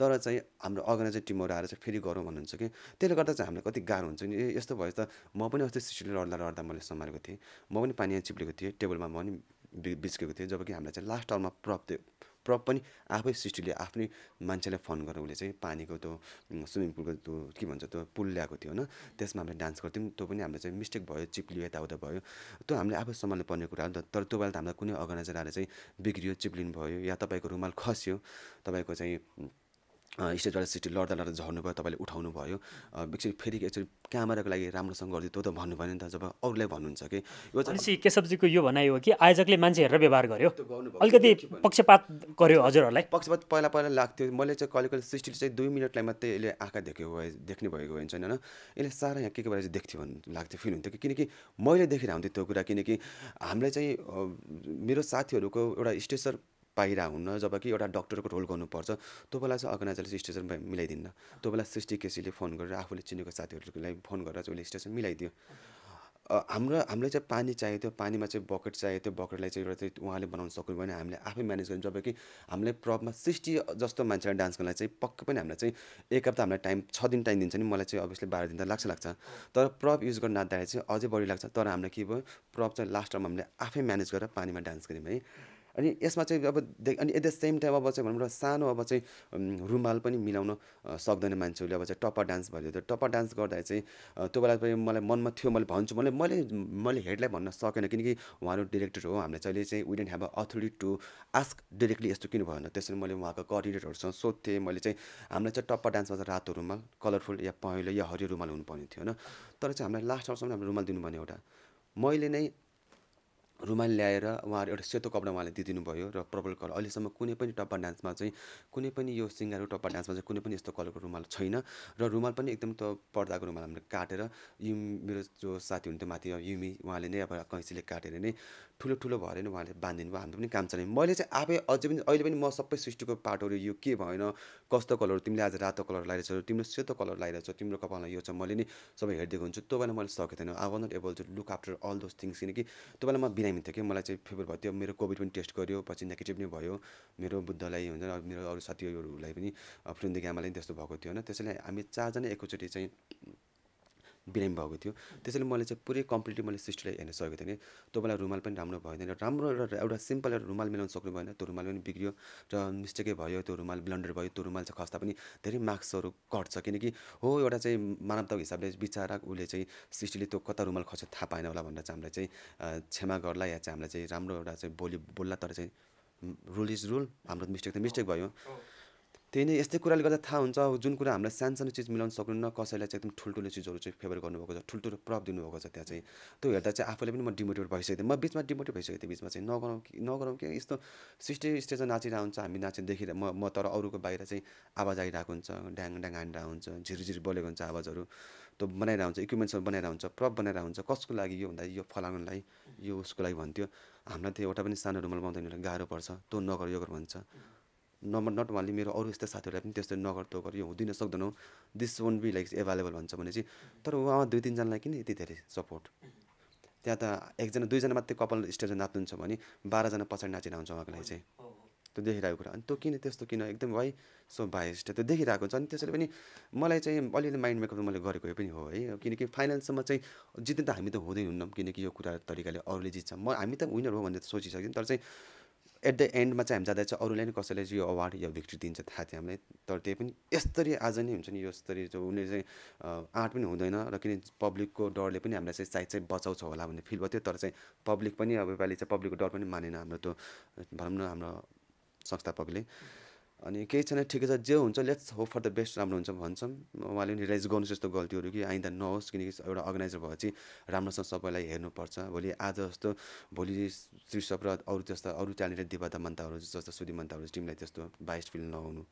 तर चाहिँ हाम्रो अर्गनाइजर टिमहरू आएर चाहिँ फेरि गरौँ भन्नुहुन्छ कि त्यसले गर्दा चाहिँ हामीलाई कति गाह्रो हुन्छ नि यस्तो भयो त म पनि अस्ति सिटी लड्दा लड्दा मैले सम्हालेको चिप्लेको थिएँ म पनि पानीमा चिप्लेको थिएँ टेबलमा म पनि बिच्केको थिएँ जबकि हामीलाई चाहिँ लास्ट टालमा प्रप थियो प्रप पनि आफै सृष्टिले आफ्नै मान्छेलाई फोन गरेर उसले चाहिँ पानीको त्यो स्विमिङ पुलको त्यो के भन्छ त्यो पुल ल्याएको थियो होइन त्यसमा हामीले डान्स गर्थ्यौँ त्यो पनि हामीले चाहिँ मिस्टेक भयो चिप्लियो यताउता भयो त्यो हामीले आफै सम्हाल्नु पर्ने कुरा हो तर त्यो बेला त हामीलाई कुनै अर्गनाइजर आएर चाहिँ बिग्रियो चिप्लिनु भयो या तपाईँको रुमाल खस्यो तपाईँको चाहिँ स्टेजबाट सिटी लड्दा लड्दा झर्नु भयो तपाईँले उठाउनु भयो एकचोटि फेरि एकचोटि क्यामेराको लागि राम्रोसँग गरिदियो त्यो त भन्नुभयो नि त जब अरूलाई भन्नुहुन्छ कि यो चाहिँ केशवजीको यो भनाइ हो कि आयोजकले मान्छे हेरेर व्यवहार गर्यो अलिकति पक्षपात गर्यो हजुरहरूलाई पक्षपात पहिला पहिला लाग्थ्यो मैले चाहिँ कहिले कहिले सिस्टीले चाहिँ दुई मिनटलाई मात्रै यसले आँखा देख्यो भए देख्ने भएको हुन्छ होइन यसले सारा यहाँ के के भएर चाहिँ देख्थ्यो लाग्थ्यो फिल हुन्थ्यो कि किनकि मैले देखेर हुन्थ्यो त्यो कुरा किनकि हामीलाई चाहिँ मेरो साथीहरूको एउटा स्टेसर पाइरह हुन्न कि एउटा डक्टरको रोल गर्नुपर्छ त्यो बेला चाहिँ अर्गनाइजरले स्टेसन मिलाइदिन्न त्यो बेला सृष्टि केसीले फोन गरेर आफूले चिनेको साथीहरूलाई फोन गरेर चाहिँ उसले स्टेसन मिलाइदियो हाम्रो हामीलाई चाहिँ पानी चाहियो त्यो पानीमा चाहिँ बकेट चाहियो त्यो बकेटलाई चाहिँ एउटा चाहिँ उहाँले बनाउनु सक्यो भने हामीले आफै म्यानेज जब कि हामीलाई प्रबमा सृष्टि जस्तो मान्छेलाई डान्स गर्नलाई चाहिँ पक्कै पनि हामीलाई चाहिँ एक हप्ता हामीलाई टाइम छ दिन टाइम दिन्छ नि मलाई चाहिँ अभियसली बाह्र दिन त लाग्छ लाग्छ तर प्रब युज गर्न नाच्दाखेरि चाहिँ अझै बढी लाग्छ तर हामीलाई के भयो प्रब चाहिँ लास्ट टाइम हामीले आफै म्यानेज गरेर पानीमा डान्स गऱ्यौँ है अनि यसमा चाहिँ अब अनि एट द सेम टाइम अब चाहिँ भनौँ सानो अब चाहिँ रुमाल पनि मिलाउन सक्दैन मान्छेहरूले अब चाहिँ टप्पा डान्स भयो त्यो टप्पा डान्स गर्दा चाहिँ त्यो बेला पनि मलाई मनमा थियो मैले भन्छु मैले मैले मैले हेडलाई भन्न सकेन किनकि उहाँहरू डिरेक्टर हो हामीले जहिले चाहिँ we don't have a authority to ask directly यस्तो किन भएन त्यसरी मैले उहाँको कोअर्डिनेटरहरूसँग सोध्थेँ मैले चाहिँ हामीलाई चाहिँ टप्पा डान्समा चाहिँ रातो रुमाल कलरफुल या पहेँलो या हरियो रुमाल हुनुपर्ने थियो होइन तर चाहिँ हामीलाई लास्ट आवर्ससम्म हामीले रुमाल दिनुपर्ने एउटा मैले नै रुमाल ल्याएर उहाँहरू एउटा सेतो कपडा उहाँले दिइदिनु भयो र पर्पल कलर अहिलेसम्म कुनै पनि टप्पा डान्समा चाहिँ कुनै पनि यो सिङ्गारको टप्पा डान्समा चाहिँ कुनै पनि यस्तो कलरको रुमाल छैन र रुमाल पनि एकदम त पर्दाको रुमाल हामीले काटेर यु मेरो जो साथी हुनुहुन्थ्यो माथि युमी उहाँले नै अब कैँसीले काटेर नै ठुलो ठुलो भएर नै उहाँले बाँधिनु भयो हाम्रो पनि काम चल्यो मैले चाहिँ आफै अझै पनि अहिले पनि म सबै सृष्टिको पार्टहरू यो के भएन कस्तो कलर तिमीले आज रातो कलर लगाइरहेछौ तिम्रो सेतो कलर लगाइरहेछ तिम्रो कपालमा यो छ मैले नि सबै हेरिदिएको हुन्छु त्यो बेला मैले सकेको थिएन I was not able to look after all those things किनकि त्यो बेला म बिरामी थिएँ कि मलाई चाहिँ फेभर भयो त्यो मेरो कोभिड पनि टेस्ट गऱ्यो पछि नेगेटिभ नै भयो मेरो बुद्धलाई हुन्छ मेरो अरू साथीहरूलाई पनि फुन्दी आमालाई पनि त्यस्तो भएको थियो होइन त्यसैले हामी चारजना एकैचोटि चाहिँ बिरामी भएको थियो त्यसैले मैले चाहिँ पुरै कम्प्लिटली मैले सिस्टरलाई हेर्न सकेको थिएँ तपाईँलाई रुमाल पनि राम्रो भएन राम्रो एउटा एउटा सिम्पल एउटा रुमाल मिलाउन सक्नु भएन त्यो रुमाल पनि बिग्रियो र मिस्टेकै भयो त्यो रुमाल ब्लन्डर भयो त्यो रुमाल चाहिँ खस्दा पनि धेरै मार्क्सहरू कट्छ किनकि हो एउटा चाहिँ मानवताको हिसाबले विचारक उसले चाहिँ सिस्टीले त्यो कता रुमाल खस्यो थाहा पाएन होला भनेर चाहिँ हामीलाई चाहिँ क्षमा गर्ला या चाहिँ हामीलाई चाहिँ राम्रो एउटा चाहिँ बोली बोल्ला तर चाहिँ रुल इज रुल हाम्रो मिस्टेक त मिस्टेक भयो त्यही नै यस्तै कुराले गर्दा थाहा हुन्छ जुन कुरा हामीलाई सानसानो चिज मिलाउन न कसैलाई चाहिँ एकदम ठुल्ठुलो चिजहरू चाहिँ फेभर गर्नुभएको छ ठुल्ठुलो प्रप दिनुभएको छ त्यहाँ चाहिँ त्यो हेर्दा चाहिँ आफूले पनि म डिमोटिभेट भइसकेको थिएँ म बिचमा डिमोटिभ भइसकेको थिएँ बिचमा चाहिँ नगरौँ कि नगरौँ कि यस्तो सिस्टे स्टेजमा नाचिरहेको हुन्छ हामी नाचे देखेर म म तर अरूको बाहिर चाहिँ आवाज आइरहेको हुन्छ ड्याङ ड्याङ हानिरहेको हुन्छ झिर बोलेको हुन्छ आवाजहरू त्यो बनाइरहेको हुन्छ इक्विपमेन्ट्सहरू बनाइरहेको हुन्छ प्रप बनाइरहेको हुन्छ कसको लागि यो भन्दा यो फलाउनुलाई यो उसको लागि भन्थ्यो हामीलाई त्यो एउटा पनि सानो रुमल बनाउँदा गाह्रो पर्छ तँ नगर यो गर भन्छ नम्बर नट उहाँले मेरो अरू यस्ता साथीहरूलाई पनि त्यस्तो नगर्दो यो हुँदिन सक्दैनौँ this won't be like available भन्छ भने चाहिँ तर उहाँ दुई तिनजनालाई किन यति धेरै सपोर्ट त्यहाँ त एकजना दुईजना मात्रै कपाल स्टेजमा नाच्नुहुन्छ भने बाह्रजना पछाडि नाचेर आउँछ उहाँको लागि चाहिँ त्यो देखिरहेको कुरा अनि त्यो किन त्यस्तो किन एकदम वाइ सो बाइस्ट त्यो देखिरहेको हुन्छ अनि त्यसैले पनि मलाई चाहिँ अलिअलि माइन्ड मेकअप मैले गरेको पनि हो है किनकि फाइनलसम्म चाहिँ जित्ने त हामी त हुँदै हुन्नौँ किनकि यो कुरा तरिकाले अरूले जित्छ म हामी त विनर हो भनेर सोचिसक्यौँ तर चाहिँ एट द एन्डमा चाहिँ हामी जाँदा चाहिँ अरूलाई नै कसैले चाहिँ यो अवार्ड या भिक्ट्री दिन्छ थाहा थियो हामीलाई तर त्यही पनि यस्तरी आज नै हुन्छ नि यसरी जो उनीहरू चाहिँ आँट पनि हुँदैन र किन पब्लिकको डरले पनि हामीलाई चाहिँ सायद चाहिँ बचाउँछ होला भन्ने फिल भयो तर चाहिँ पब्लिक पनि अब योपालि चाहिँ पब्लिकको डर पनि मानेन हाम्रो त्यो भनौँ न हाम्रो संस्थापकले अनि केही छैन ठिकै छ जे हुन्छ let's hope for the best राम्रो हुन्छ भन्छौँ उहाँले पनि रियलाइज गर्नुहोस् यस्तो गल्तीहरू कि आइन्दा नहोस् किनकि एउटा अर्गनाइजर भएपछि राम्रोसँग सबैलाई हेर्नुपर्छ भोलि आज जस्तो भोलि शीर्षक र अरू जस्ता अरू ट्यालेन्टेड देवता मन्ताहरू जस्तो मन्ताहरू टिमलाई त्यस्तो बाइस्ट फिल नहुनु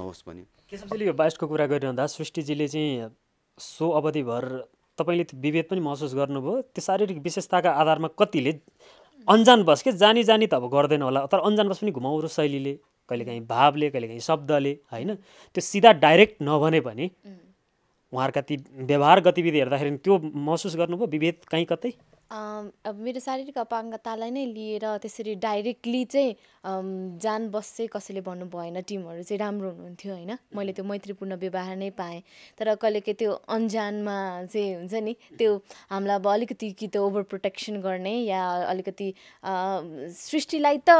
नहोस् पनि त्यसैले यो बाइस्टको कुरा गरिरहँदा सृष्टिजीले चाहिँ सो अवधिभर तपाईँले विभेद पनि महसुस गर्नुभयो त्यो शारीरिक विशेषताका आधारमा कतिले अन्जान बस के जानी जानी त अब गर्दैन होला तर अन्जान बस पनि घुमाउरो शैलीले कहिलेकाहीँ भावले कहिलेकाहीँ शब्दले होइन त्यो सिधा डाइरेक्ट नभने पनि उहाँहरूका ती व्यवहार गतिविधि हेर्दाखेरि त्यो महसुस गर्नुभयो विभेद कहीँ कतै अब मेरो शारीरिक अपाङ्गतालाई नै लिएर त्यसरी डाइरेक्टली चाहिँ जान बस चाहिँ कसैले भन्नु भएन टिमहरू चाहिँ राम्रो हुनुहुन्थ्यो होइन मैले त्यो मैत्रीपूर्ण व्यवहार नै पाएँ तर कहिले कहिले त्यो अन्जानमा चाहिँ हुन्छ नि त्यो हामीलाई अब अलिकति कि त ओभर प्रोटेक्सन गर्ने या अलिकति सृष्टिलाई त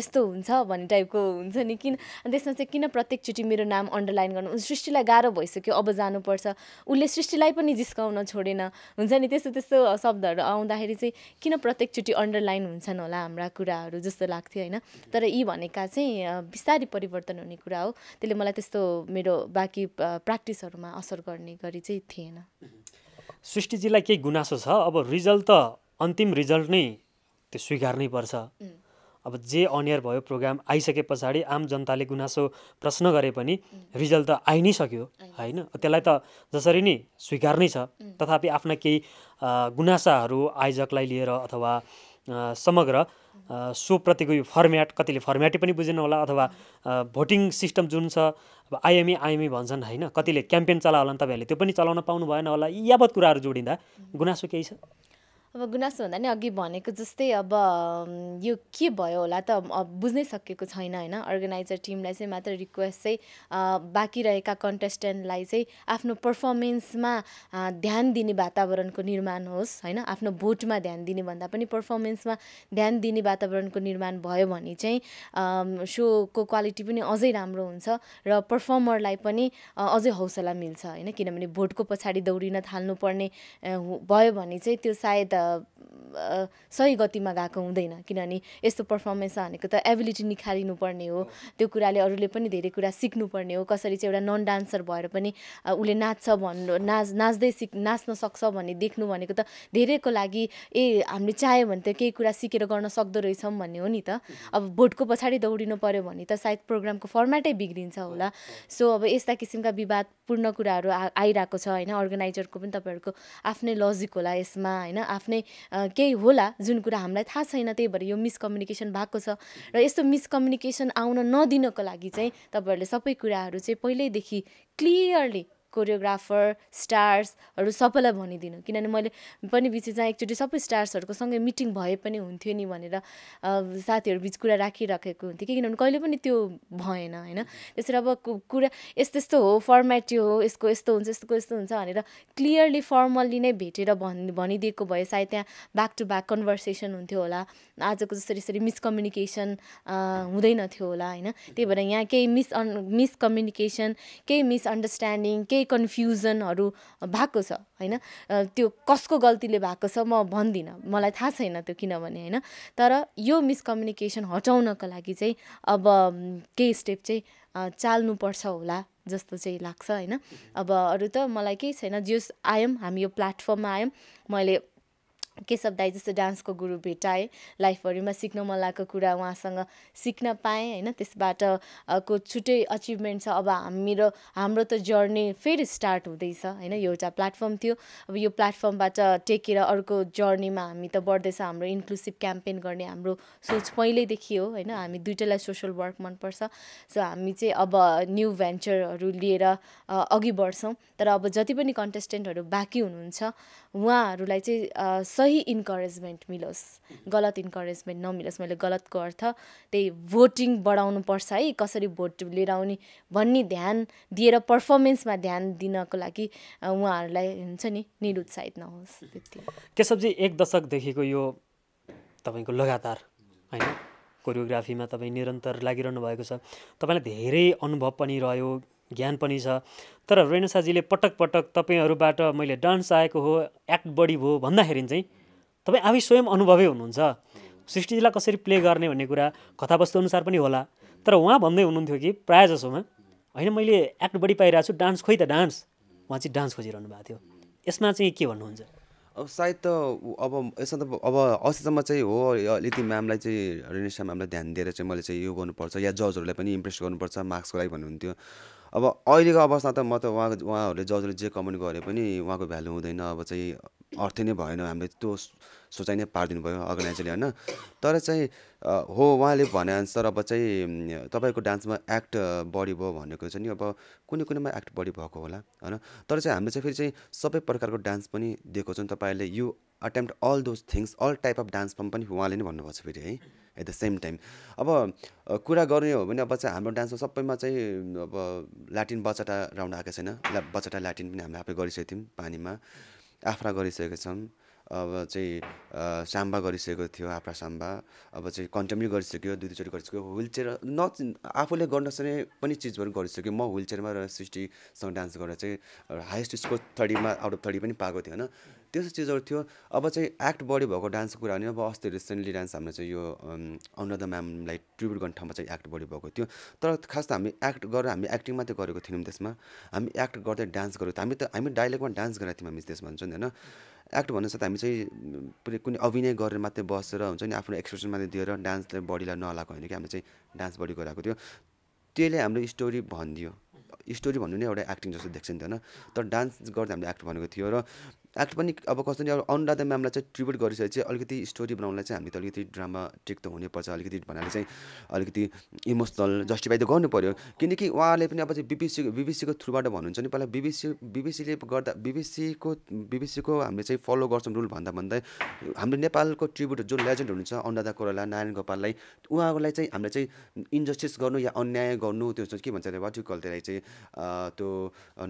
यस्तो हुन्छ भन्ने टाइपको हुन्छ नि किन त्यसमा चाहिँ किन प्रत्येकचोटि मेरो नाम अन्डरलाइन गर्नु सृष्टिलाई गाह्रो भइसक्यो अब जानुपर्छ उसले सृष्टिलाई पनि जिस्काउन छोडेन हुन्छ नि त्यस्तो त्यस्तो शब्दहरू आउँदा पढ्दाखेरि चाहिँ किन प्रत्येकचोटि अन्डरलाइन हुन्छन् होला हाम्रा कुराहरू जस्तो लाग्थ्यो होइन तर यी भनेका चाहिँ बिस्तारै परिवर्तन हुने कुरा हो त्यसले मलाई त्यस्तो मेरो बाँकी प्र्याक्टिसहरूमा असर गर्ने गरी चाहिँ थिएन सृष्टिजीलाई केही गुनासो छ अब रिजल्ट त अन्तिम रिजल्ट नै त्यो स्वीकार्नै पर्छ अब जे अनियर भयो प्रोग्राम आइसके पछाडि आम जनताले गुनासो प्रश्न गरे पनि रिजल्ट त आइ नै सक्यो होइन त्यसलाई त जसरी नै स्वीकार नै छ तथापि आफ्ना केही गुनासाहरू आयोजकलाई लिएर अथवा समग्र सोप्रतिको यो फर्म्याट कतिले फर्म्याटै पनि बुझेन होला अथवा भोटिङ सिस्टम जुन छ अब आइएमई आइएमई भन्छन् होइन कतिले क्याम्पेन चला होला तपाईँहरूले त्यो पनि चलाउन पाउनु भएन होला यावत कुराहरू जोडिँदा गुनासो केही छ अब गुनासो भन्दा नि अघि भनेको जस्तै अब यो के भयो होला त बुझ्नै सकेको छैन होइन अर्गनाइजर टिमलाई चाहिँ मात्र रिक्वेस्ट चाहिँ बाँकी रहेका कन्टेस्टेन्टलाई चाहिँ आफ्नो पर्फर्मेन्समा ध्यान दिने वातावरणको निर्माण होस् होइन आफ्नो भोटमा ध्यान दिने भन्दा पनि पर्फर्मेन्समा ध्यान दिने वातावरणको निर्माण भयो भने चाहिँ सोको क्वालिटी पनि अझै राम्रो हुन्छ र पर्फर्मरलाई पनि अझै हौसला मिल्छ होइन किनभने भोटको पछाडि दौडिन थाल्नुपर्ने भयो भने चाहिँ त्यो सायद uh, सही गतिमा गएको हुँदैन किनभने यस्तो पर्फर्मेन्स भनेको त एबिलिटी निखारिनु पर्ने हो त्यो कुराले अरूले पनि धेरै कुरा सिक्नुपर्ने हो कसरी चाहिँ एउटा नन डान्सर भएर पनि उसले नाच्छ भन्नु नाच नाच्दै सिक् नाच्न सक्छ भन्ने देख्नु भनेको त धेरैको लागि ए हामीले चाह्यो भने त केही कुरा सिकेर गर्न सक्दो रहेछौँ भन्ने हो नि त अब भोटको पछाडि दौडिनु पऱ्यो भने त सायद प्रोग्रामको फर्मेटै बिग्रिन्छ होला सो अब यस्ता किसिमका विवादपूर्ण कुराहरू आ आइरहेको छ होइन अर्गनाइजरको पनि तपाईँहरूको आफ्नै लजिक होला यसमा होइन आफ्नै केही होला जुन कुरा हामीलाई थाहा छैन त्यही भएर यो मिसकम्युनिकेसन भएको छ र यस्तो मिसकम्युनिकेसन आउन नदिनको लागि चाहिँ तपाईँहरूले सबै कुराहरू चाहिँ पहिल्यैदेखि क्लियरली कोरियोग्राफर स्टार्सहरू सबैलाई भनिदिनु किनभने मैले पनि पछि चाहिँ एकचोटि सबै स्टार्सहरूको सँगै मिटिङ भए पनि हुन्थ्यो नि भनेर साथीहरू बिच कुरा राखिराखेको हुन्थ्यो कि किनभने कहिले पनि त्यो भएन होइन त्यसरी अब कुरा यस्तो यस्तो हो फर्मेट यो हो यसको यस्तो हुन्छ यस्तो यस्तो हुन्छ भनेर क्लियरली फर्मल्ली नै भेटेर भन् भनिदिएको भए सायद त्यहाँ ब्याक टु ब्याक कन्भर्सेसन हुन्थ्यो होला आजको जसरी यसरी मिसकम्युनिकेसन हुँदैनथ्यो होला होइन त्यही भएर यहाँ केही मिस मिसकम्युनिकेसन केही मिसअन्डरस्ट्यान्डिङ केही केही कन्फ्युजनहरू भएको छ होइन त्यो कसको गल्तीले भएको छ म भन्दिनँ मलाई थाहा छैन त्यो किनभने होइन तर यो मिसकम्युनिकेसन हटाउनको लागि चाहिँ अब केही स्टेप चाहिँ चाल्नुपर्छ होला जस्तो चाहिँ लाग्छ होइन अब अरू त मलाई केही छैन जस आयौँ हामी यो प्लेटफर्ममा आयौँ मैले केशव दाई जस्तो डान्सको गुरु भेटाएँ लाइफभरिमा सिक्न मन लागेको कुरा उहाँसँग सिक्न पाएँ होइन त्यसबाट को छुट्टै अचिभमेन्ट छ अब मेरो हाम्रो त जर्नी फेरि स्टार्ट हुँदैछ होइन यो एउटा प्लेटफर्म थियो अब यो प्लेटफर्मबाट टेकेर अर्को जर्नीमा हामी त बढ्दैछ हाम्रो इन्क्लुसिभ क्याम्पेन गर्ने हाम्रो सोच पहिल्यैदेखि हो होइन हामी दुइटैलाई सोसल वर्क मनपर्छ सो हामी चाहिँ अब न्यू भेन्चरहरू लिएर अघि बढ्छौँ तर अब जति पनि कन्टेस्टेन्टहरू बाँकी हुनुहुन्छ उहाँहरूलाई चाहिँ सही सही इन्करेजमेन्ट मिलोस् गलत इन्करेजमेन्ट नमिलोस् मैले गलतको अर्थ त्यही भोटिङ बढाउनु पर्छ है कसरी भोट लिएर आउने भन्ने ध्यान दिएर पर्फर्मेन्समा ध्यान दिनको लागि उहाँहरूलाई हुन्छ नि निरुत्साहित नहोस् त्यति केशवजी एक दशकदेखिको यो तपाईँको लगातार होइन कोरियोग्राफीमा तपाईँ निरन्तर लागिरहनु भएको छ तपाईँलाई धेरै अनुभव पनि रह्यो ज्ञान पनि छ तर रेणुसाजीले पटक पटक तपाईँहरूबाट मैले डान्स आएको हो एक्ट बढी भयो भन्दाखेरि चाहिँ तपाईँ आफै स्वयं अनुभवै हुनुहुन्छ सृष्टिजीलाई कसरी प्ले गर्ने भन्ने कुरा कथावस्तु अनुसार पनि होला तर उहाँ भन्दै हुनुहुन्थ्यो कि प्रायः जसोमा होइन मैले एक्ट बढी पाइरहेको छु डान्स खोइ त डान्स उहाँ चाहिँ डान्स खोजिरहनु भएको थियो यसमा चाहिँ के भन्नुहुन्छ अब सायद त अब यसमा त अब अस्तिसम्म चाहिँ हो अलिकति म्यामलाई चाहिँ रेनेसा म्यामलाई ध्यान दिएर चाहिँ मैले चाहिँ यो गर्नुपर्छ या जजहरूलाई पनि इम्प्रेस गर्नुपर्छ मार्क्सको लागि भन्नुहुन्थ्यो अब अहिलेको अवस्था त म त उहाँ उहाँहरूले जजहरूले जे कमेन्ट गरे पनि उहाँको भ्यालु हुँदैन अब चाहिँ अर्थ नै भएन हामीले त्यो सोचाइ नै पारिदिनु भयो अर्गनाइजरले होइन तर चाहिँ हो उहाँले भने अनुसार अब चाहिँ तपाईँको डान्समा एक्ट बढी भयो भनेको चाहिँ नि अब कुनै कुनैमा एक्ट बढी भएको होला होइन तर चाहिँ हामीले चाहिँ फेरि चाहिँ सबै प्रकारको डान्स पनि दिएको छौँ तपाईँहरूले you attempt all those things all type of dance form पनि उहाँले नै भन्नुभएको छ फेरि है एट द सेम टाइम अब कुरा गर्ने हो भने अब चाहिँ हाम्रो डान्समा सबैमा चाहिँ अब ल्याटिन बचटा राउन्ड आएको छैन बचटा ल्याटिन पनि हामीले आफै गरिसकेको थियौँ पानीमा आफ्ना गरिसकेका छन् अब चाहिँ साम्बा गरिसकेको थियो आफ्ना साम्बा अब चाहिँ कन्टेम्पी गरिसक्यो दुई दुईचोटि गरिसक्यो विल चेयर न आफूले गर्न सक्ने पनि चिजहरू गरिसक्यो म विल चेयरमा र सृष्टिसँग डान्स गरेर चाहिँ हाइस्ट स्कोर थर्टीमा आउट अफ थर्टी पनि पाएको थियो होइन त्यस्तो चिजहरू थियो अब चाहिँ एक्ट बढी भएको डान्सको कुरा हो अब अस्ति रिसेन्टली डान्स हाम्रो चाहिँ यो अनुराधा म्यामलाई ट्रिब्युट गर्ने ठाउँमा चाहिँ एक्ट बढी भएको थियो तर खास त हामी एक्ट गरेर हामी एक्टिङ मात्रै गरेको थियौँ त्यसमा हामी एक्ट गर्दै डान्स गरेको हामी त हामी डाइलेक्टमा डान्स गरेको थियौँ हामी त्यसमा हुन्छ नि होइन एक्ट भन्नु साथ हामी चाहिँ पुरै कुनै अभिनय गरेर मात्रै बसेर हुन्छ नि आफ्नो एक्सप्रेसन मात्रै दिएर डान्सले बडीलाई नलाएको होइन कि हामीले चाहिँ डान्स बडी गराएको थियो त्यसले हाम्रो स्टोरी भनिदियो स्टोरी भन्नु नै एउटा एक्टिङ जस्तो देख्छ नि त होइन तर डान्स गर्दा हामीले एक्ट भनेको थियो र एक्ट पनि अब कस्तो नि अब द म्यामलाई चाहिँ ट्रिब्युट गरिसकेपछि अलिकति स्टोरी बनाउनलाई चाहिँ हामीले त अलिकति ड्रामाटिक त हुनैपर्छ अलिकति भन्नाले चाहिँ अलिकति इमोसनल जस्टिफाई त गर्नु पऱ्यो किनकि उहाँले पनि अब चाहिँ बिबिसी बिबिसीको थ्रुबाट भन्नुहुन्छ नि पहिला बिबिसी बिबिसीले गर्दा बिबिसीको बिबिसीको हामीले चाहिँ फलो गर्छौँ रुल भन्दा भन्दै हाम्रो नेपालको ट्रिब्युट जो लेजेन्ड हुनुहुन्छ अनुदा कोराला नारायण गोपाललाई उहाँहरूलाई चाहिँ हामीले चाहिँ इन्जस्टिस गर्नु या अन्याय गर्नु त्यो के भन्छ अरे वाट गल्तीलाई चाहिँ त्यो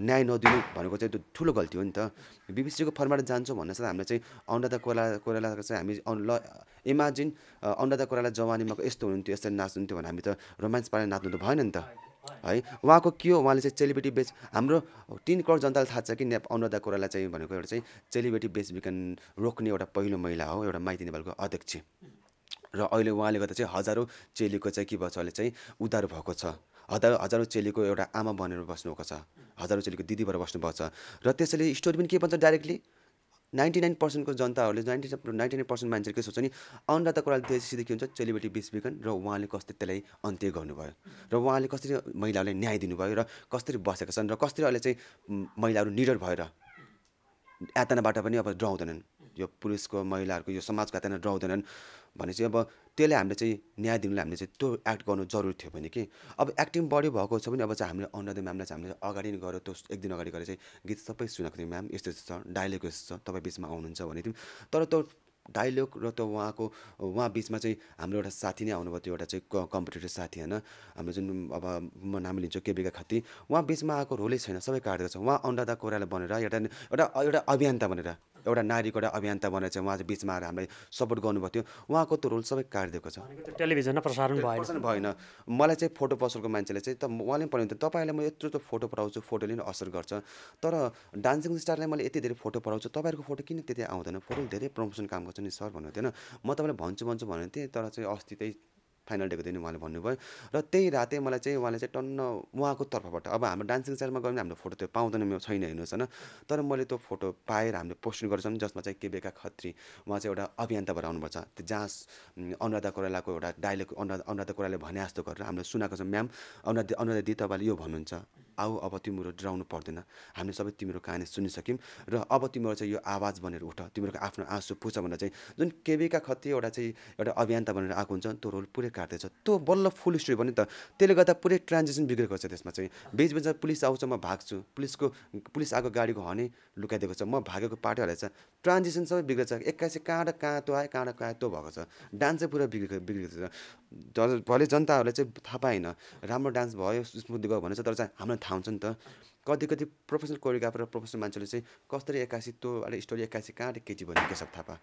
न्याय नदिनु भनेको चाहिँ त्यो ठुलो गल्ती हो नि त बिबिसीको अहिलेको फर्मेट जान्छौँ भन्ने साथ हामीले चाहिँ द कोला कोइरालाको चाहिँ हामी ल इमाजिन द कोइराला जवानीमा यस्तो हुनुहुन्थ्यो यस्तो नाच्नुहुन्थ्यो भने हामी त रोमान्स पारेर नाच्नु त भएन नि त है उहाँको के हो उहाँले चाहिँ चेलीबेटी बेच हाम्रो तिन करोड जनतालाई थाहा छ कि नेप अनुराधा कोरालाई चाहिँ भनेको एउटा चाहिँ चेलिबेटी बेचबिकन रोक्ने एउटा पहिलो महिला हो एउटा माइती नेपालको अध्यक्ष र अहिले उहाँले गर्दा चाहिँ हजारौँ चेलीको चाहिँ के भन्छ अहिले चाहिँ उद्धार भएको छ हजारौँ हजारौँ चेलीको एउटा आमा बनेर बस्नुभएको छ हजारौँ चेलीको दिदी भएर बस्नुभएको छ र त्यसैले स्टोरी पनि के भन्छ डाइरेक्टली नाइन्टी नाइन पर्सेन्टको जनताहरूले नाइन्टी नाइन्टी नाइन पर्सेन्ट मान्छेले के सोच्छ नि अनुराधा कोराल सिधै के हुन्छ चेलीबेटी बिच बिगन र उहाँले कसरी त्यसलाई अन्त्य गर्नुभयो र उहाँले कसरी महिलाहरूलाई न्याय दिनुभयो र कसरी बसेका छन् र कसरी अहिले चाहिँ महिलाहरू निडर भएर यातनाबाट पनि अब डराउँदैनन् यो पुलिसको महिलाहरूको यो त्यहाँनिर डराउँदैनन् भने चाहिँ अब त्यसले हामीले चाहिँ न्याय दिनुलाई हामीले चाहिँ त्यो एक्ट गर्नु जरुरी थियो भने कि अब एक्टिङ बढी भएको छ भने अब चाहिँ हामीले अनुराधा म्यामलाई चाहिँ हामीले अगाडि नै गएर त्यो एक दिन अगाडि गएर चाहिँ गीत सबै सुनाएको थियौँ म्याम यस्तो यस्तो छ डाइलग यस्तो छ तपाईँ बिचमा आउनुहुन्छ भने थियौँ तर त्यो डाइलग र त्यो उहाँको उहाँ बिचमा चाहिँ हाम्रो एउटा साथी नै आउनुभयो त्यो एउटा चाहिँ कम्पिटेटिभ साथी होइन हाम्रो जुन अब म नाम लिन्छु केबिका खत्ती उहाँ बिचमा आएको रोलै छैन सबै काटेको छ उहाँ अनुराधा कोरालाई बनेर एउटा एउटा एउटा अभियन्ता बनेर एउटा नारीको एउटा अभियन्ता भनेर चाहिँ उहाँ चाहिँ बिचमा आएर हामीलाई सपोर्ट गर्नुभएको थियो उहाँको त्यो रोल सबै काटिदिएको छ टेलिभिजनमा प्रसारण भएन भएन मलाई चाहिँ फोटो पसलको मान्छेले चाहिँ त उहाँले पनि पढाउँथ्यो तपाईँलाई म यत्रो त फोटो पठाउँछु फोटोले नै असर गर्छ तर डान्सिङ स्टारलाई मैले यति धेरै फोटो पठाउँछु तपाईँहरूको फोटो किन त्यति आउँदैन फोटो धेरै प्रमोसन काम गर्छ नि सर भन्नुहुन्थेन म तपाईँलाई भन्छु भन्छु भन्नु तर चाहिँ अस्ति त्यही फाइनल डेको दिन उहाँले भन्नुभयो र त्यही रातै मलाई चाहिँ उहाँले चाहिँ टन्न उहाँको तर्फबाट अब हाम्रो डान्सिङ स्टाइलमा गयो भने हाम्रो फोटो त्यो पाउँदैन म छैन हेर्नुहोस् होइन तर मैले त्यो फोटो पाएर हामीले पोस्ट गर्छौँ जसमा चाहिँ केबेका खत्री उहाँ चाहिँ एउटा अभियन्ताबाट आउनुपर्छ त्यो जहाँ अनुराधा कोरालाको एउटा डाइलेक्ट अनुराधा अनुराधा कोराले भने जस्तो गरेर हामीले सुनाएको छ म्याम अनुराधा अनुराधा दि तपाईँले यो भन्नुहुन्छ आऊ अब तिम्रो डराउनु पर्दैन हामीले सबै तिम्रो कहानी सुनिसक्यौँ र अब तिम्रो चाहिँ यो आवाज बनेर उठ तिम्रो आफ्नो आँसु पुछ भनेर चाहिँ जुन केबीका खत्ती एउटा चाहिँ एउटा अभियन्ता बनेर आएको हुन्छ त्यो रोल पुरै काट्दैछ त्यो बल्ल फुल स्टोरी पनि त त्यसले गर्दा पुरै ट्रान्जेक्सन बिग्रेको छ त्यसमा चाहिँ बिचमा पुलिस आउँछ म भाग्छु पुलिसको पुलिस आएको गाडीको हने लुकाइदिएको छ म भागेको पार्टी छ ट्रान्जेक्सन सबै बिग्रेछ एक्काइस कहाँ र कहाँ तो आयो कहाँ र कहाँ तो भएको छ डान्सै पुरा बिग्रेको बिग्रेको छ भले जनताहरूले चाहिँ थाहा पाएन राम्रो डान्स भयो स्मुथ गयो चाहिँ तर चाहिँ हामीलाई थाहा थाहा हुन्छ नि त कति कति प्रोफेसनल कोरियोग्राफर र प्रोफेसनल मान्छेले चाहिँ कसरी एक्कासी त्यो अरे स्टोरी एक्कासी कहाँ केटी भन्यो केशव थापा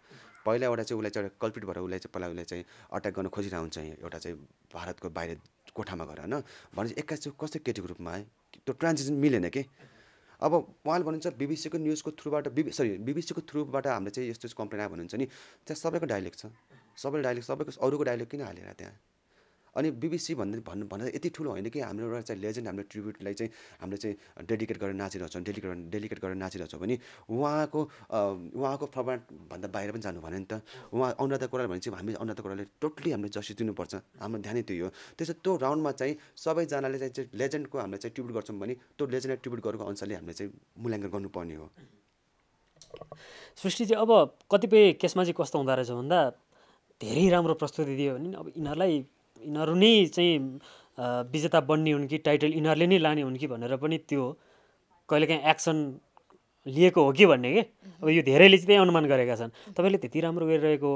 पहिला एउटा चाहिँ उसलाई चाहिँ एउटा कल्पिट भएर उसलाई चाहिँ पहिला उसलाई चाहिँ अट्याक गर्न खोजिरहेको हुन्छ एउटा चाहिँ भारतको बाहिर कोठामा गएर होइन भनेपछि एक्कासी कस्तो केटीको ग्रुपमा है त्यो ट्रान्जेक्सन मिलेन कि अब उहाँले भन्नुहुन्छ बिबिसीको न्युजको थ्रुबाट बिबी सरी बिबिसीको थ्रुबाट हामीले चाहिँ यस्तो कम्प्लेन आयो भन्नुहुन्छ नि त्यहाँ सबैको डाइलेक्ट छ सबैको डाइलेक्ट सबैको अरूको डाइलेक्ट किन हालेर त्यहाँ अनि बिबिसी भन्दा भन्नु भन्दा यति ठुलो होइन कि हाम्रो एउटा चाहिँ लेजेन्ड हाम्रो ट्रिब्युटलाई चाहिँ हामीले चाहिँ डेडिकेट गरेर नाचिरहेछौँ डेडिकेट डेडिकेट गरेर नाचिरहेछौँ भने उहाँको उहाँको फर्मेटभन्दा बाहिर पनि जानु भने नि त उहाँ अनुराधा कोराल भने चाहिँ हामी अनुराधा कोराले टोटली हामीले जस्टिस दिनुपर्छ हाम्रो ध्यानै त्यही हो त्यसो त्यो राउन्डमा चाहिँ सबैजनाले चाहिँ लेजेन्डको हामीले चाहिँ ट्रिब्युट गर्छौँ भने त्यो लेजेन्डलाई ट्रिब्युट गरेको अनुसारले हामीले चाहिँ मूल्याङ्कन गर्नुपर्ने हो सृष्टि चाहिँ अब कतिपय केसमा चाहिँ कस्तो हुँदो रहेछ भन्दा धेरै राम्रो प्रस्तुति दियो भने अब यिनीहरूलाई यिनीहरू नै चाहिँ विजेता बन्ने हुन् कि टाइटल यिनीहरूले नै लाने हुन् कि भनेर पनि त्यो कहिलेकाहीँ एक्सन लिएको हो कि भन्ने कि अब यो धेरैले चाहिँ त्यही अनुमान गरेका छन् तपाईँले त्यति राम्रो गरिरहेको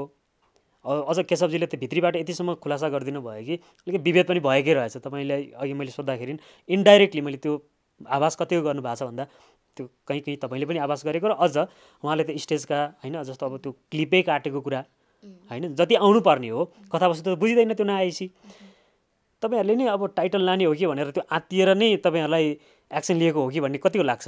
अझ केशवजीले त भित्रीबाट यतिसम्म खुलासा गरिदिनु भयो कि अलिक विभेद पनि भएकै रहेछ तपाईँलाई अघि मैले सोद्धाखेरि इन्डाइरेक्टली मैले त्यो आवाज कतिको गर्नु छ भन्दा त्यो कहीँ कहीँ तपाईँले पनि आवाज गरेको र अझ उहाँले त स्टेजका होइन जस्तो अब त्यो क्लिपै काटेको कुरा होइन जति आउनुपर्ने हो कथावस्तु त बुझिँदैन त्यो नआएपछि तपाईँहरूले नै अब टाइटल लाने हो कि भनेर त्यो आत्तिएर नै तपाईँहरूलाई एक्सन लिएको हो कि भन्ने कतिको लाग्छ